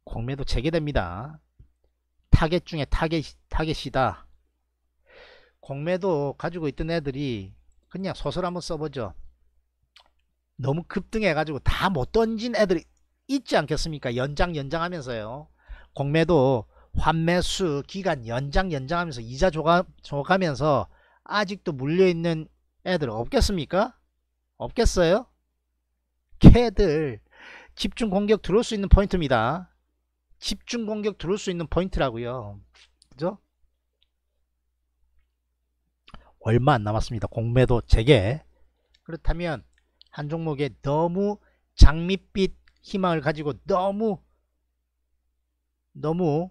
공매도 재개됩니다. 타겟 중에 타겟, 타겟이다. 공매도 가지고 있던 애들이 그냥 소설 한번 써보죠. 너무 급등해가지고 다 못 던진 애들이 있지 않겠습니까? 연장 연장하면서요. 공매도 환매수 기간 연장 연장하면서 이자 조가, 조가면서 아직도 물려있는 애들 없겠습니까? 없겠어요? 캐들 집중 공격 들어올 수 있는 포인트입니다. 집중 공격 들어올 수 있는 포인트라고요. 그죠? 얼마 안 남았습니다. 공매도 재개. 그렇다면 한 종목에 너무 장밋빛 희망을 가지고 너무 너무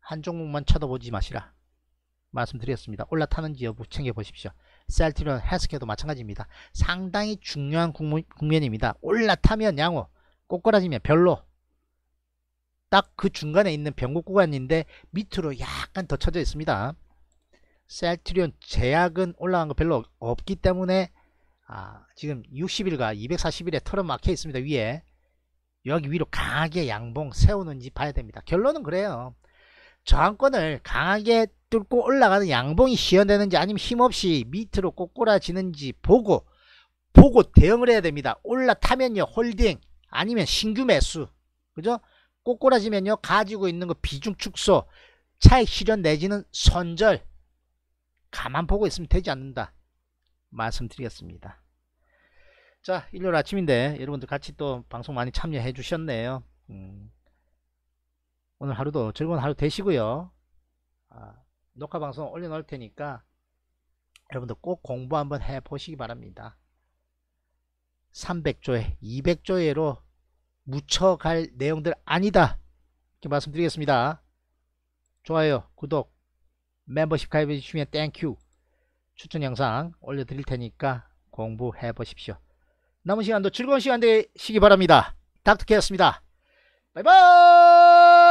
한 종목만 쳐다보지 마시라 말씀드렸습니다. 올라타는지 여부 챙겨보십시오. 셀트리온 헬스케어도 마찬가지입니다. 상당히 중요한 국면, 입니다 올라타면 양호, 꼬꾸라지면 별로. 딱 그 중간에 있는 변곡 구간인데 밑으로 약간 더 쳐져 있습니다. 셀트리온 제약은 올라간 거 별로 없기 때문에 아, 지금 60일과 240일에 털어 막혀 있습니다. 위에 여기 위로 강하게 양봉 세우는지 봐야 됩니다. 결론은 그래요. 저항권을 강하게 뚫고 올라가는 양봉이 시연되는지 아니면 힘없이 밑으로 꼬꾸라지는지 보고 보고 대응을 해야 됩니다. 올라타면요 홀딩 아니면 신규 매수 그죠? 꼬꾸라지면요 가지고 있는 거 비중 축소 차익 실현 내지는 선절 가만 보고 있으면 되지 않는다 말씀드리겠습니다. 자 일요일 아침인데 여러분들 같이 또 방송 많이 참여해 주셨네요. 음. 오늘 하루도 즐거운 하루 되시고요. 아, 녹화 방송 올려놓을 테니까 여러분들 꼭 공부 한번 해보시기 바랍니다. 3 0 0조에2 0 0조에로 묻혀갈 내용들 아니다. 이렇게 말씀드리겠습니다. 좋아요, 구독, 멤버십 가입해주시면 땡큐. 추천 영상 올려드릴 테니까 공부해 보십시오. 남은 시간도 즐거운 시간 되시기 바랍니다. 닥터케였습니다. 바이바이!